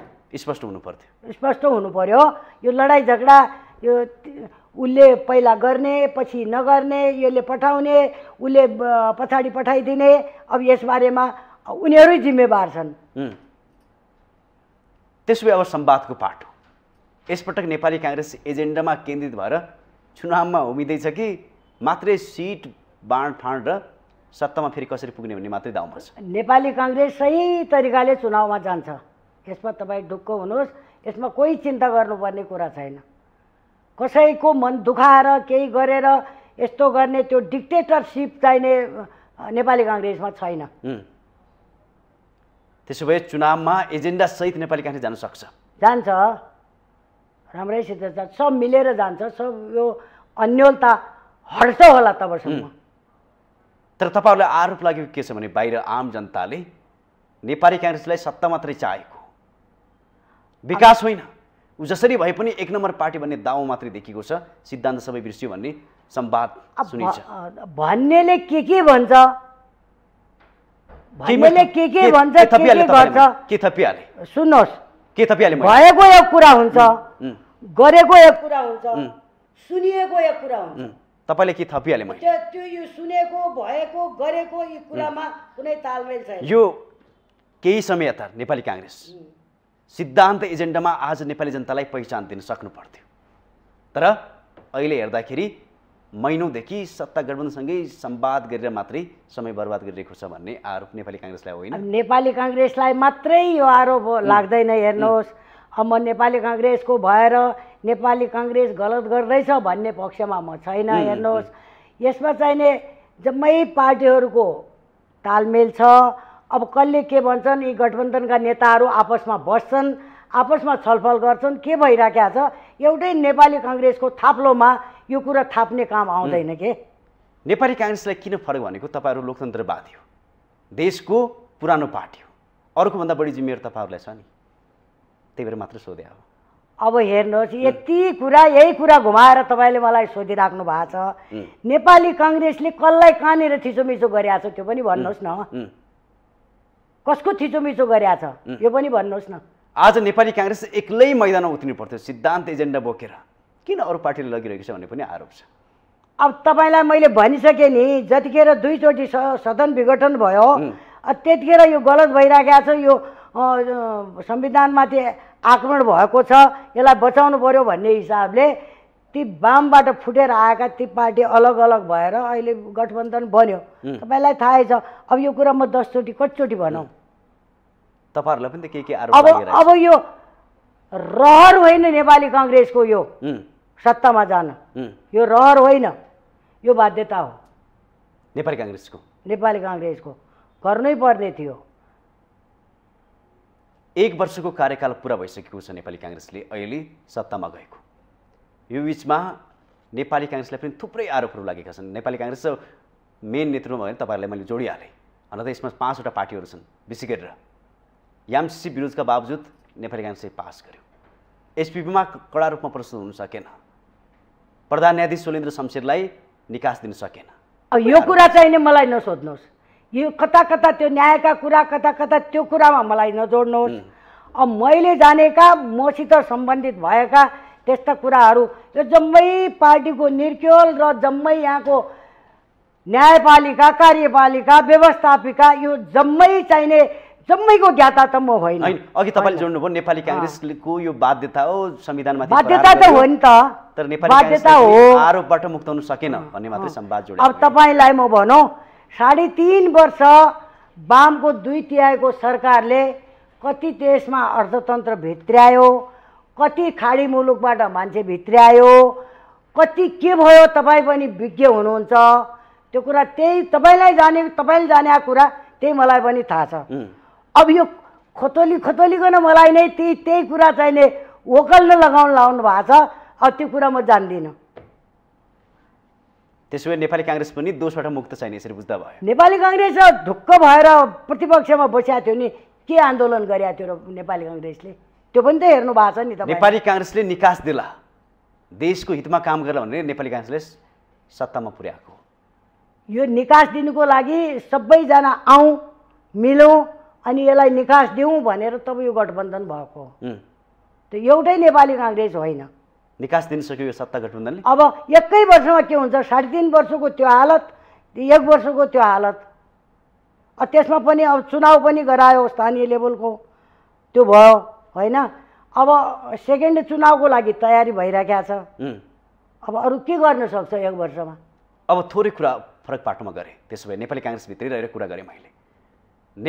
स्पष्ट हुनु पर्थ्यो स्पष्ट हुनु पर्यो यो लडाइँ झगडा यो उसले पहिला गर्ने पछि नगर्ने यसले पठाउने उसले पछाडि पठाइदिने अब यसबारेमा उनीहरू जिम्मेवार छन् त्यसो भए अब सम्वादको पाठ हो यसपटक नेपाली काङ्ग्रेस एजेन्डामा केन्द्रित भएर चुनावमा उमिँदैछ कि मात्रै सिट बाँडफाँड र सत्तामा फेरि कसरी पुग्ने भन्ने मात्रै दाउमा छ नेपाली काङ्ग्रेस सही तरिकाले चुनावमा जान्छ यसमा तपाईँ ढुक्क हुनुहोस् यसमा कोही चिन्ता गर्नुपर्ने कुरा छैन कसैको मन दुखाएर केही गरेर यस्तो गर्ने त्यो डिक्टेटरसिप चाहिने नेपाली काङ्ग्रेसमा छैन त्यसो भए चुनावमा एजेन्डा सहित नेपाली काङ्ग्रेस जान सक्छ जान्छ राम्रैसित जान्छ सब मिलेर जान्छ सब यो अन्यलता हट्छ होला तबसम्म तर तपाईँहरूलाई आरोप लागेको के छ भने बाहिर आम जनताले नेपाली काङ्ग्रेसलाई सत्ता मात्रै चाहेको विकास होइन ऊ जसरी भए पनि एक नम्बर पार्टी भन्ने दाउ मात्रै देखेको छ सिद्धान्त सबै बिर्स्यो भन्ने संवाद सुनिन्छ भन्नेले के के भन्छ भन्नेले के के भन्छ के थपिहाले सुन्नुहोस् के थपिहाले भएको एक कुरा हुन्छ गरेको एक कुरा हुन्छ सुनिएको एक कुरा हुन्छ तपाईँले के थपिहालेँ मैले त्यो यो सुनेको भएको गरेको यी कुरामा कुनै तालमेल छैन यो केही समय यता नेपाली काङ्ग्रेस सिद्धान्त एजेन्डामा आज नेपाली जनतालाई पहिचान दिन सक्नु पर्थ्यो तर अहिले हेर्दाखेरि महिनौदेखि सत्ता गठबन्धनसँगै सम्वाद गरेर मात्रै समय बर्बाद गरिरहेको छ भन्ने आरोप नेपाली काङ्ग्रेसलाई होइन नेपाली काङ्ग्रेसलाई मात्रै यो आरोप लाग्दैन हेर्नुहोस् अब म नेपाली काङ्ग्रेसको भएर नेपाली काङ्ग्रेस गलत गर्दैछ भन्ने पक्षमा म छैन हेर्नुहोस् यसमा चाहिने जम्मै पार्टीहरूको तालमेल छ अब कसले के भन्छन् यी गठबन्धनका नेताहरू आपसमा बस्छन् आपसमा छलफल गर्छन् के भइराखेको छ एउटै नेपाली काङ्ग्रेसको थाप्लोमा यो कुरा थाप्ने काम आउँदैन के नेपाली काङ्ग्रेसलाई किन फरक भनेको तपाईँहरू लोकतन्त्रवादी हो देशको पुरानो पार्टी हो अर्कोभन्दा बढी जिम्मेवार तपाईँहरूलाई छ नि त्यही भएर मात्र सोधे हो अब हेर्नुहोस् यति कुरा यही कुरा घुमाएर तपाईँले मलाई सोधिराख्नु भएको छ नेपाली कङ्ग्रेसले कसलाई कहाँनिर थिचोमिचो गरिरहेको छ त्यो पनि भन्नुहोस् न कसको थिचोमिचो गरिरहेको छ यो पनि भन्नुहोस् न आज नेपाली काङ्ग्रेस एक्लै मैदानमा उत्रिनु पर्थ्यो सिद्धान्त एजेन्डा बोकेर किन अरू पार्टीले लगिरहेको छ भन्ने पनि आरोप छ अब तपाईँलाई मैले भनिसकेँ नि जतिखेर दुईचोटि सदन विघटन भयो त्यतिखेर यो गलत भइरहेको छ यो संविधानमाथि आक्रमण भएको छ यसलाई बचाउनु पऱ्यो भन्ने हिसाबले ती बामबाट फुटेर आएका ती पार्टी अलग अलग भएर अहिले गठबन्धन बन्यो तपाईँलाई थाहै छ अब यो कुरा म दसचोटि कतिचोटि भनौँ तपाईँहरूलाई पनि के के अब अब यो रहर होइन नेपाली कङ्ग्रेसको यो सत्तामा जान यो रहर होइन यो बाध्यता हो नेपाली काङ्ग्रेसको नेपाली काङ्ग्रेसको गर्नै पर्ने थियो एक वर्षको कार्यकाल पुरा भइसकेको छ नेपाली काङ्ग्रेसले अहिले सत्तामा गएको यो बिचमा नेपाली काङ्ग्रेसलाई पनि थुप्रै आरोपहरू लागेका छन् नेपाली काङ्ग्रेस मेन नेतृत्वमा भने तपाईँहरूलाई मैले जोडिहालेँ अन्त यसमा पाँचवटा पार्टीहरू छन् बेसी गरेर यामसिसी विरोधका बावजुद नेपाली काङ्ग्रेसले पास गर्यो एसपिपीमा कडा रूपमा प्रस्तुत हुन सकेन प्रधान न्यायाधीश सोलेन्द्र शमशेरलाई निकास दिन सकेन यो कुरा चाहिँ मलाई नसोध्नुहोस् यो कता कता त्यो न्यायका कुरा कता कता त्यो कुरामा मलाई नजोड्नुहोस् अब मैले जानेका मसित सम्बन्धित भएका त्यस्ता कुराहरू यो जम्मै पार्टीको निर्क्योल र जम्मै यहाँको न्यायपालिका कार्यपालिका व्यवस्थापिका यो जम्मै चाहिने जम्मैको ज्ञाता त म होइन अघि तपाईँले जोड्नुभयो नेपाली काङ्ग्रेसको यो बाध्यता हो संविधानमा बाध्यता त हो नि त तर नेपाली बाध्यता हो आरोपबाट मुक्त हुन सकेन भन्ने मात्रै सम्वाद जोड अब तपाईँलाई म भनौँ साढे तिन वर्ष वामको दुई तिहाईको सरकारले कति देशमा अर्थतन्त्र भित्रायो कति खाडी मुलुकबाट मान्छे भित्रायो कति के भयो तपाईँ पनि विज्ञ हुनुहुन्छ त्यो कुरा त्यही तपाईँलाई जाने तपाईँले जाने कुरा त्यही मलाई पनि थाहा छ अब यो खोतोली खोतोलीकन मलाई नै त्यही त्यही कुरा चाहिँ वकल न लगाउन लाउनु भएको छ अब त्यो कुरा म जान्दिनँ त्यसो भए नेपाली काङ्ग्रेस पनि दोषबाट मुक्त छैन यसरी बुझ्दा भयो नेपाली काङ्ग्रेस ढुक्क भएर प्रतिपक्षमा बसिएको थियो नि के आन्दोलन गरेका थियो र नेपाली काङ्ग्रेसले त्यो पनि त हेर्नु भएको छ नि त नेपाली काङ्ग्रेसले निकास दिला देशको हितमा काम गर्ला भनेर नेपाली काङ्ग्रेसले सत्तामा पुर्याएको यो निकास दिनुको लागि सबैजना आउँ मिलौँ अनि यसलाई निकास दिउँ भनेर तब यो गठबन्धन भएको त्यो एउटै नेपाली काङ्ग्रेस होइन निकास दिन सक्यो यो सत्ता गठबन्धनले अब एकै वर्षमा के हुन्छ साढे तिन वर्षको त्यो हालत एक वर्षको त्यो हालत त्यसमा पनि अब चुनाव पनि गरायो स्थानीय लेभलको त्यो भयो होइन अब सेकेन्ड चुनावको लागि तयारी भइराखेको छ अब अरू के गर्न सक्छ एक वर्षमा अब थोरै कुरा फरक पाटोमा गरेँ त्यसो भए नेपाली काङ्ग्रेसभित्रै रहेर कुरा गरेँ मैले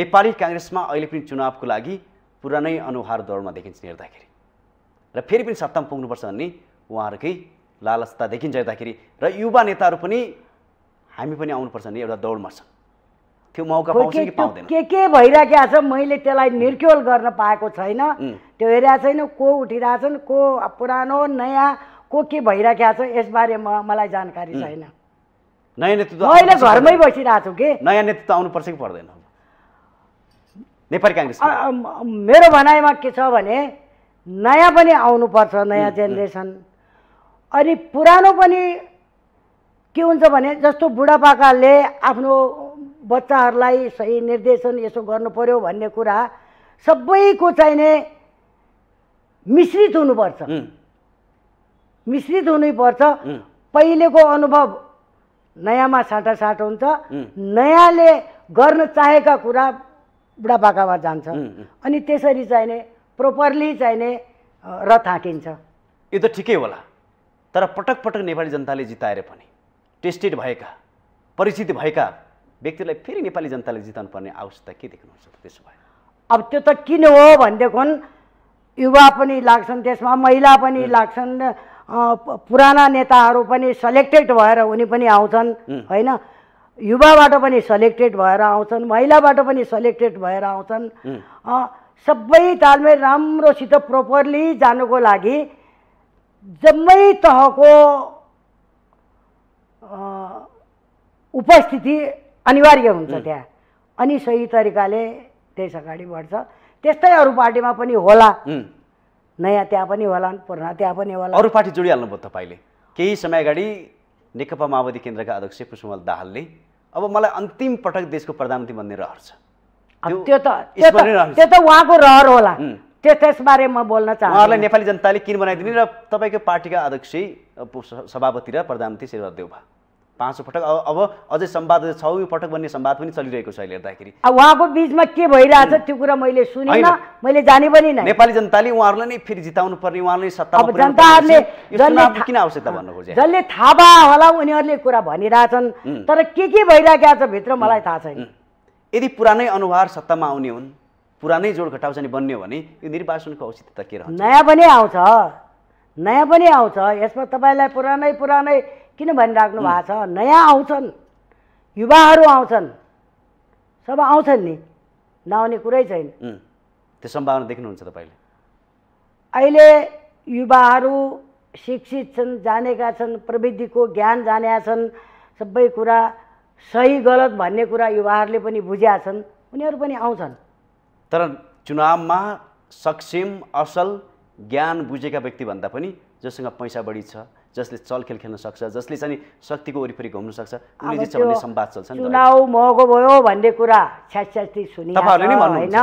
नेपाली काङ्ग्रेसमा अहिले पनि चुनावको लागि पुरानै अनुहार दौडमा देखिन्छ हेर्दाखेरि र फेरि पनि सत्तामा पुग्नुपर्छ भन्ने उहाँहरूकै लालचता देखिन्छ हेर्दाखेरि र युवा नेताहरू पनि हामी पनि आउनुपर्छ नि एउटा दौडमा छ त्यो मौका पाउँछ कि पाउँदैन के के भइरहेको छ मैले त्यसलाई निर्क्योल गर्न पाएको छैन त्यो हेरिरहेको छैन को उठिरहेछन् को पुरानो नयाँ को के भइरहेको छ यसबारे म मलाई जानकारी छैन नयाँ नेतृत्व मैले घरमै बसिरहेको छु कि नयाँ नेतृत्व आउनुपर्छ कि पर्दैन नेपाली काङ्ग्रेस मेरो भनाइमा के छ भने नयाँ पनि आउनुपर्छ नयाँ जेनेरेसन अनि पुरानो पनि के हुन्छ भने जस्तो बुढापाकाले आफ्नो बच्चाहरूलाई सही निर्देशन यसो पऱ्यो भन्ने कुरा सबैको चाहिने मिश्रित हुनुपर्छ मिश्रित हुनैपर्छ पहिलेको अनुभव नयाँमा साटासाट हुन्छ नयाँले गर्न चाहेका कुरा बुढापाकामा जान्छ अनि त्यसरी चाहिने प्रोपरली चाहिने र थाकिन्छ यो त ठिकै होला तर पटक पटक नेपाली जनताले जिताएर पनि टेस्टेड भएका परिचित भएका व्यक्तिलाई फेरि नेपाली जनताले जिताउनु पर्ने आवश्यकता के देख्नुहुन्छ त्यसो भए अब त्यो त किन हो भनेदेखि युवा पनि लाग्छन् त्यसमा महिला पनि लाग्छन् पुराना नेताहरू पनि सेलेक्टेड भएर उनी पनि आउँछन् होइन युवाबाट पनि सेलेक्टेड भएर आउँछन् महिलाबाट पनि सेलेक्टेड भएर आउँछन् सबै तालमेल राम्रोसित प्रोपरली जानुको लागि जम्मै तहको उपस्थिति अनिवार्य हुन्छ त्यहाँ अनि सही तरिकाले त्यस अगाडि बढ्छ त्यस्तै अरू पार्टीमा पनि होला नयाँ त्यहाँ पनि होला पुरना त्यहाँ पनि होला अरू पार्टी जोडिहाल्नुभयो तपाईँले केही समय अगाडि नेकपा माओवादी केन्द्रका अध्यक्ष पुष्पमल दाहालले अब मलाई अन्तिम पटक देशको प्रधानमन्त्री बन्ने रहर छ त्यो त त्यो त उहाँको रहर होला त्यो त्यसबारे म बोल्न चाहन्छु उहाँलाई नेपाली जनताले किन बनाइदिने र तपाईँको पार्टीका अध्यक्ष सभापति र प्रधानमन्त्री शेरबहादुर भा पाँचौँ पटक अब अझै संवाद छौँ पटक भन्ने संवाद पनि चलिरहेको छ अहिले हेर्दाखेरि उहाँको बिचमा के भइरहेछ त्यो कुरा मैले सुनिनँ मैले जाने पनि नेपाली जनताले उहाँहरूलाई नै फेरि जिताउनु पर्ने उहाँलाई सत्ता जनताहरूले किन आवश्यकता भन्नु खोजे जसले थाहा होला उनीहरूले कुरा भनिरहेछन् तर के के भइरहेको छ भित्र मलाई थाहा छैन यदि पुरानै अनुहार सत्तामा आउने हुन् पुरानै जोड घटाउँछ बन्ने बन्यो भने यो निर्वाचनको औचित्यता के रहन्छ नयाँ पनि आउँछ नयाँ पनि आउँछ यसमा तपाईँलाई पुरानै पुरानै किन भनिराख्नु भएको छ नयाँ आउँछन् युवाहरू आउँछन् सब आउँछन् नि नआउने कुरै छैन त्यो सम्भावना देख्नुहुन्छ तपाईँले अहिले युवाहरू शिक्षित छन् जानेका छन् प्रविधिको ज्ञान जानेका छन् सबै कुरा सही गलत भन्ने कुरा युवाहरूले पनि बुझ्या छन् उनीहरू पनि आउँछन् तर चुनावमा सक्षम असल ज्ञान बुझेका व्यक्तिभन्दा पनि जससँग पैसा बढी छ जसले चलखेल खेल्न सक्छ जसले चाहिँ शक्तिको वरिपरि घुम्न सक्छ उनले सम्वाद चल्छ नि चुनाव महँगो भयो भन्ने कुरा छ्यास्यास्ती सुनि होइन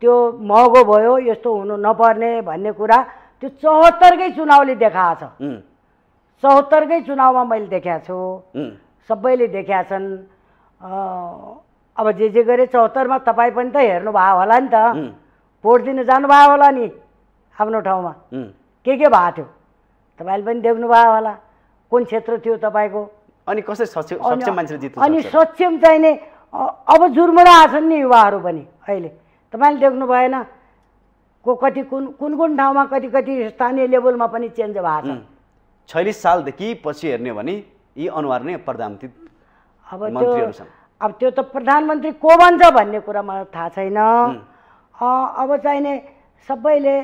त्यो महँगो भयो यस्तो हुनु नपर्ने भन्ने कुरा त्यो चौहत्तरकै चुनावले देखाएको छ चौहत्तरकै चुनावमा मैले देखाएको छु सबैले देखेका छन् अब जे जे गरे चौहत्तरमा तपाईँ पनि त हेर्नुभयो होला नि त भोट दिन जानुभयो होला नि आफ्नो ठाउँमा के के भएको थियो तपाईँले पनि देख्नुभयो होला कुन क्षेत्र थियो तपाईँको अनि कसरी सक्षम अनि सक्षम चाहिने अब जुर्मुरा आछन् नि युवाहरू पनि अहिले तपाईँले देख्नु भएन को कति कुन कुन कुन ठाउँमा कति कति स्थानीय लेभलमा पनि चेन्ज भएको छ छयालिस सालदेखि पछि हेर्ने भने यी अनुहार नै प्रधानमन्त्री अब अब त्यो त प्रधानमन्त्री को बन्छ भन्ने कुरा मलाई थाहा छैन अब चाहिने सबैले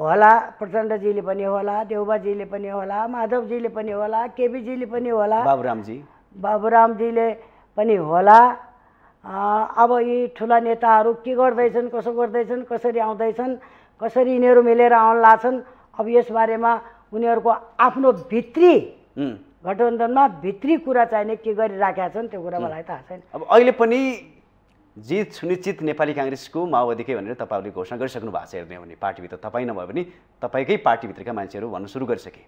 होला प्रचण्डजीले पनि होला देउबाजीले पनि होला माधवजीले पनि होला केपीजीले पनि होला बाबुरामजी बाबुरामजीले पनि होला अब यी ठुला नेताहरू के गर्दैछन् कसो गर्दैछन् कसरी आउँदैछन् कसरी यिनीहरू मिलेर आउन छन् अब यसबारेमा उनीहरूको आफ्नो भित्री गठबन्धनमा भित्री कुरा चाहिने के गरिराखेका छन् त्यो कुरा मलाई थाहा छैन अब अहिले पनि जित सुनिश्चित नेपाली काङ्ग्रेसको माओवादीकै भनेर तपाईँहरूले घोषणा गरिसक्नु भएको छ हेर्ने हो भने पार्टीभित्र तपाईँ नभए पनि तपाईँकै पार्टीभित्रका मान्छेहरू भन्न सुरु गरिसके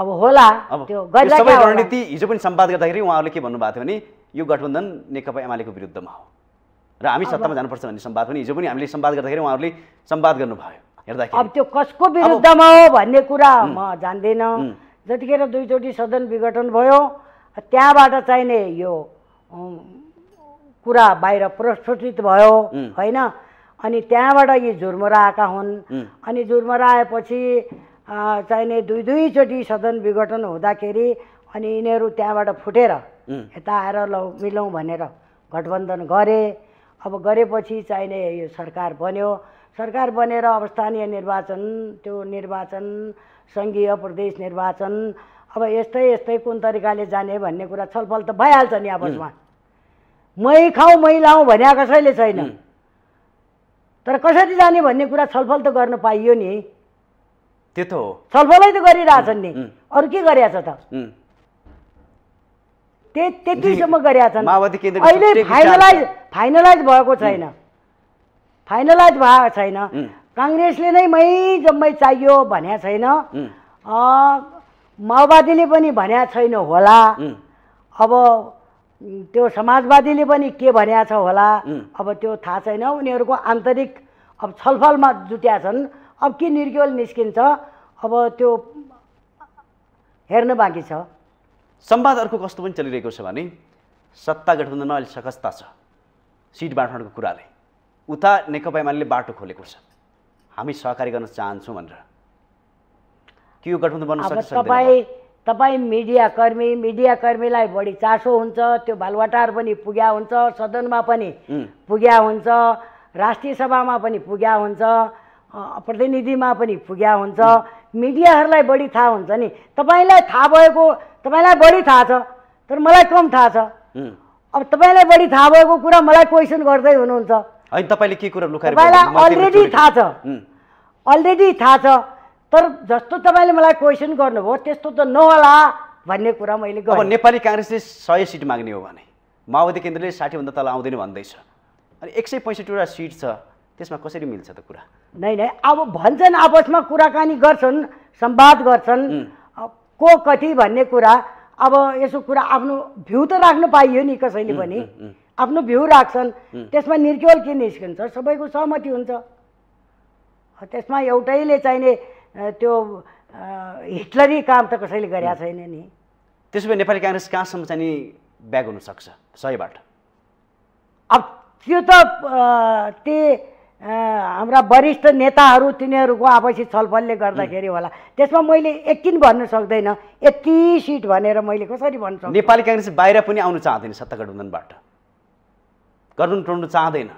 अब होला त्यो सबै रणनीति हिजो पनि सम्वाद गर्दाखेरि उहाँहरूले के भन्नुभएको थियो भने यो गठबन्धन नेकपा एमालेको विरुद्धमा हो र हामी सत्तामा जानुपर्छ भन्ने सम्वाद पनि हिजो पनि हामीले सम्वाद गर्दाखेरि उहाँहरूले सम्वाद गर्नुभयो हेर्दाखेरि अब त्यो कसको विरुद्धमा हो भन्ने कुरा म जान्दिनँ जतिखेर दुईचोटि सदन विघटन भयो त्यहाँबाट चाहिने यो कुरा बाहिर प्रस्फुटित भयो होइन अनि त्यहाँबाट यी झुर्मरा आएका हुन् अनि झुर्मरा आएपछि चाहिने दुई दुईचोटि सदन विघटन हुँदाखेरि अनि यिनीहरू त्यहाँबाट फुटेर यता आएर लौ मिलौँ भनेर गठबन्धन गरे अब गरेपछि चाहिने यो सरकार बन्यो सरकार बनेर अब स्थानीय निर्वाचन त्यो निर्वाचन सङ्घीय प्रदेश निर्वाचन अब यस्तै यस्तै कुन तरिकाले जाने भन्ने कुरा छलफल त भइहाल्छ नि आपसमा मै खाउँ मै लाउँ भने कसैले छैन तर कसरी जाने भन्ने कुरा छलफल त गर्न पाइयो नि त्यो त हो छलफलै त गरिरहेछन् नि अरू के गरेछ त त्यही त्यतिसम्म गरेछन् अहिले फाइनलाइज फाइनलाइज भएको छैन फाइनलाइज भएको छैन काङ्ग्रेसले नै मै जम्मै चाहियो भन्या छैन माओवादीले पनि भन्या छैन होला अब त्यो समाजवादीले पनि के भन्या छ होला अब त्यो थाहा छैन उनीहरूको आन्तरिक अब छलफलमा जुट्या छन् अब के निर्ग्योल निस्किन्छ अब त्यो हेर्न बाँकी छ संवाद अर्को कस्तो पनि चलिरहेको छ भने सत्ता गठबन्धनमा अहिले सकस्ता छ सिट बाँड्नको कुराले उता नेकपा एमाले बाटो खोलेको छ हामी सहकारी गर्न चाहन्छौँ भनेर त्यो गठबन्धन बन्न सक्छ तपाईँ तपाईँ मिडियाकर्मी मिडियाकर्मीलाई बढी चासो हुन्छ त्यो भालवाटार पनि पुग्या हुन्छ सदनमा पनि पुग्या हुन्छ राष्ट्रिय सभामा पनि पुग्या हुन्छ प्रतिनिधिमा पनि पुग्या हुन्छ मिडियाहरूलाई बढी थाहा हुन्छ नि तपाईँलाई थाहा भएको तपाईँलाई बढी थाहा छ तर मलाई कम थाहा छ अब तपाईँलाई बढी थाहा भएको कुरा मलाई क्वेसन गर्दै हुनुहुन्छ होइन तपाईँले के कुरा लुकाएर अलरेडी थाहा छ अलरेडी थाहा छ तर जस्तो तपाईँले मलाई क्वेसन गर्नुभयो त्यस्तो त नहोला भन्ने कुरा मैले अब नेपाली काङ्ग्रेसले सय सिट माग्ने हो भने माओवादी केन्द्रले साठीभन्दा तल आउँदैन भन्दैछ अनि एक सय पैँसठीवटा सिट छ त्यसमा कसरी मिल्छ त कुरा नै नै अब भन्छन् आपसमा कुराकानी गर्छन् संवाद गर्छन् को कति भन्ने कुरा अब यसो कुरा आफ्नो भ्यू त राख्नु पाइयो नि कसैले पनि आफ्नो भ्यू राख्छन् त्यसमा निर्केवल के निस्किन्छ सबैको सहमति हुन्छ त्यसमा एउटैले चाहिने त्यो हिटलरी काम त कसैले गरेका छैन नि त्यसो भए नेपाली काङ्ग्रेस कहाँसम्म चाहिँ ब्याग हुनसक्छ सहीबाट अब त्यो त ती हाम्रा वरिष्ठ नेताहरू तिनीहरूको आपसी छलफलले गर्दाखेरि होला त्यसमा मैले एकिन भन्न सक्दैन यति सिट भनेर मैले कसरी भन्नु नेपाली काङ्ग्रेस बाहिर पनि आउन चाहँदैन सत्ता गठबन्धनबाट गर्नु टोड्नु चाहँदैन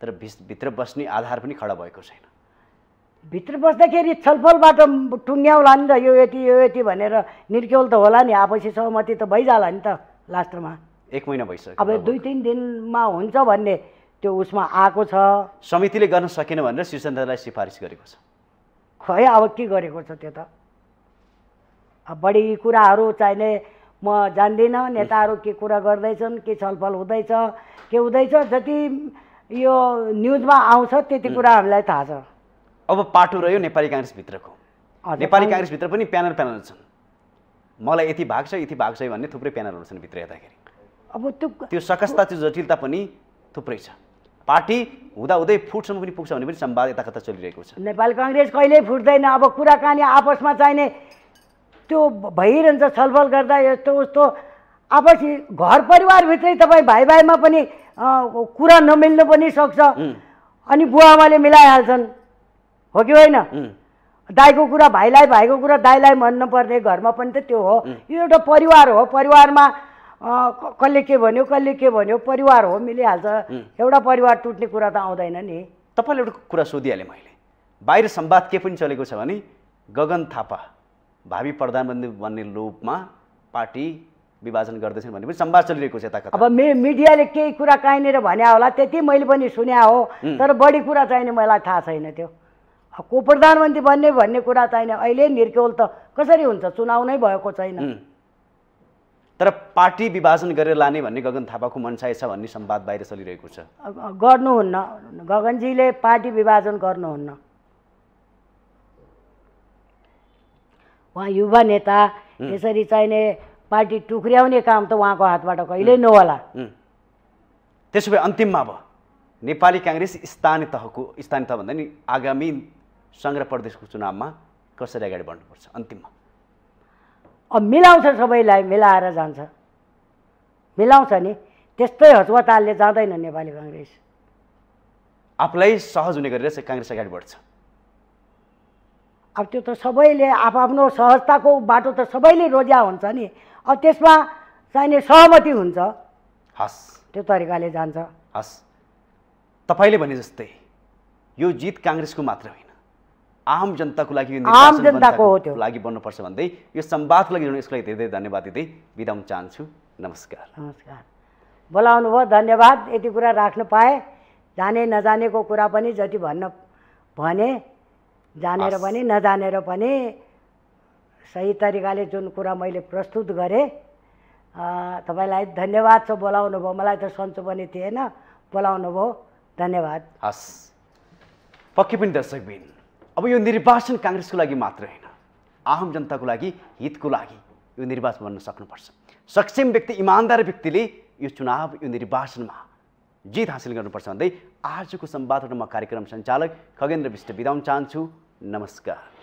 तर भित्र बस्ने आधार पनि खडा भएको छैन भित्र बस्दाखेरि छलफलबाट टुङ्ग्याउला नि त यो यति यो यति भनेर निर्क्यौल त होला नि आपसी सहमति त भइजाला नि त लास्टमा एक महिना भइसक्यो अब दुई तिन दिनमा हुन्छ भन्ने त्यो उसमा आएको छ समितिले गर्न सकेन भनेर शीर्षलाई सिफारिस गरेको छ खै अब के गरेको छ त्यो त बढी कुराहरू चाहिने म जान्दिनँ नेताहरू के कुरा गर्दैछन् के छलफल हुँदैछ के हुँदैछ जति यो न्युजमा आउँछ त्यति कुरा हामीलाई थाहा छ अब पाटो रह्यो नेपाली काङ्ग्रेसभित्रको नेपाली काङ्ग्रेसभित्र पनि प्यानल प्यानल छन् मलाई यति भाग छ यति भाग छ भन्ने थुप्रै प्यानलहरू छन् भित्र हेर्दाखेरि अब त्यो त्यो सकस्ता त्यो जटिलता पनि थुप्रै छ पार्टी हुँदा हुँदै फुटसम्म पनि पुग्छ भने पनि सम्वाद यता कता चलिरहेको छ नेपाली काङ्ग्रेस कहिल्यै फुट्दैन अब कुराकानी आपसमा चाहिने त्यो भइरहन्छ छलफल गर्दा यस्तो उस्तो आपसी घर परिवारभित्रै तपाईँ भाइ भाइमा पनि कुरा नमिल्नु पनि सक्छ अनि बुवा मिलाइहाल्छन् हो कि होइन दाईको कुरा भाइलाई भाइको कुरा दाईलाई भन्नुपर्ने घरमा पनि त त्यो हो यो एउटा परिवार हो परिवारमा कसले के भन्यो कसले के भन्यो परिवार हो मिलिहाल्छ एउटा परिवार टुट्ने कुरा त आउँदैन नि तपाईँले एउटा कुरा सोधिहालेँ मैले बाहिर संवाद के पनि चलेको छ भने गगन थापा भावी प्रधानमन्त्री बन्ने लोभमा पार्टी विभाजन गर्दैछन् भन्ने पनि सम्वाद चलिरहेको छ यता अब मे मिडियाले केही कुरा कहीँनिर भन्या होला त्यति मैले पनि सुन्या हो तर बढी कुरा चाहिने मलाई थाहा छैन त्यो को प्रधानमन्त्री बन्ने भन्ने कुरा चाहिने अहिले निर्केवल त कसरी हुन्छ चुनाव नै भएको छैन तर पार्टी विभाजन गरेर लाने भन्ने गगन थापाको मनसाय छ भन्ने संवाद बाहिर चलिरहेको छ गर्नुहुन्न गगनजीले पार्टी विभाजन गर्नुहुन्न उहाँ युवा नेता यसरी चाहिने पार्टी टुक्र्याउने काम त उहाँको हातबाट कहिल्यै नहोला त्यसो भए अन्तिममा अब नेपाली काङ्ग्रेस स्थानीय तहको स्थानीय तह भन्दा नि आगामी सङ्ग्रह प्रदेशको चुनावमा कसरी अगाडि बढ्नुपर्छ अन्तिममा अब मिलाउँछ सबैलाई मिलाएर जान्छ मिलाउँछ नि त्यस्तै हचवतालले जाँदैन नेपाली काङ्ग्रेस आफूलाई सहज हुने गरेर चाहिँ काङ्ग्रेस अगाडि बढ्छ अब त्यो त सबैले आफ्नो सहजताको बाटो त सबैले रोज्या हुन्छ नि अब त्यसमा चाहिने सहमति हुन्छ हस् त्यो तरिकाले जान्छ हस् तपाईँले भने जस्तै यो जित काङ्ग्रेसको मात्र होइन आम जनताको लागि आम जनताको हो त्यो लागि बन्नुपर्छ भन्दै यो सम्वादको लागि यसको लागि धेरै धेरै धन्यवाद दिँदै बिदा हुन चाहन्छु नमस्कार नमस्कार बोलाउनु भयो धन्यवाद यति कुरा राख्नु पाएँ जाने नजानेको कुरा पनि जति भन्न भने जानेर पनि नजानेर पनि सही तरिकाले जुन कुरा मैले प्रस्तुत गरेँ तपाईँलाई धन्यवाद छ बोलाउनु भयो मलाई त सन्चो पनि थिएन बोलाउनु भयो धन्यवाद हस् पक्कै पनि दर्शकबिन अब यो निर्वाचन काङ्ग्रेसको लागि मात्र होइन आम जनताको लागि हितको लागि यो निर्वाचन बन्न सक्नुपर्छ सक्षम व्यक्ति इमान्दार व्यक्तिले यो चुनाव यो निर्वाचनमा जित हासिल गर्नुपर्छ भन्दै आजको सम्वादबाट म कार्यक्रम सञ्चालक खगेन्द्र विष्ट बिदाउन चाहन्छु नमस्कार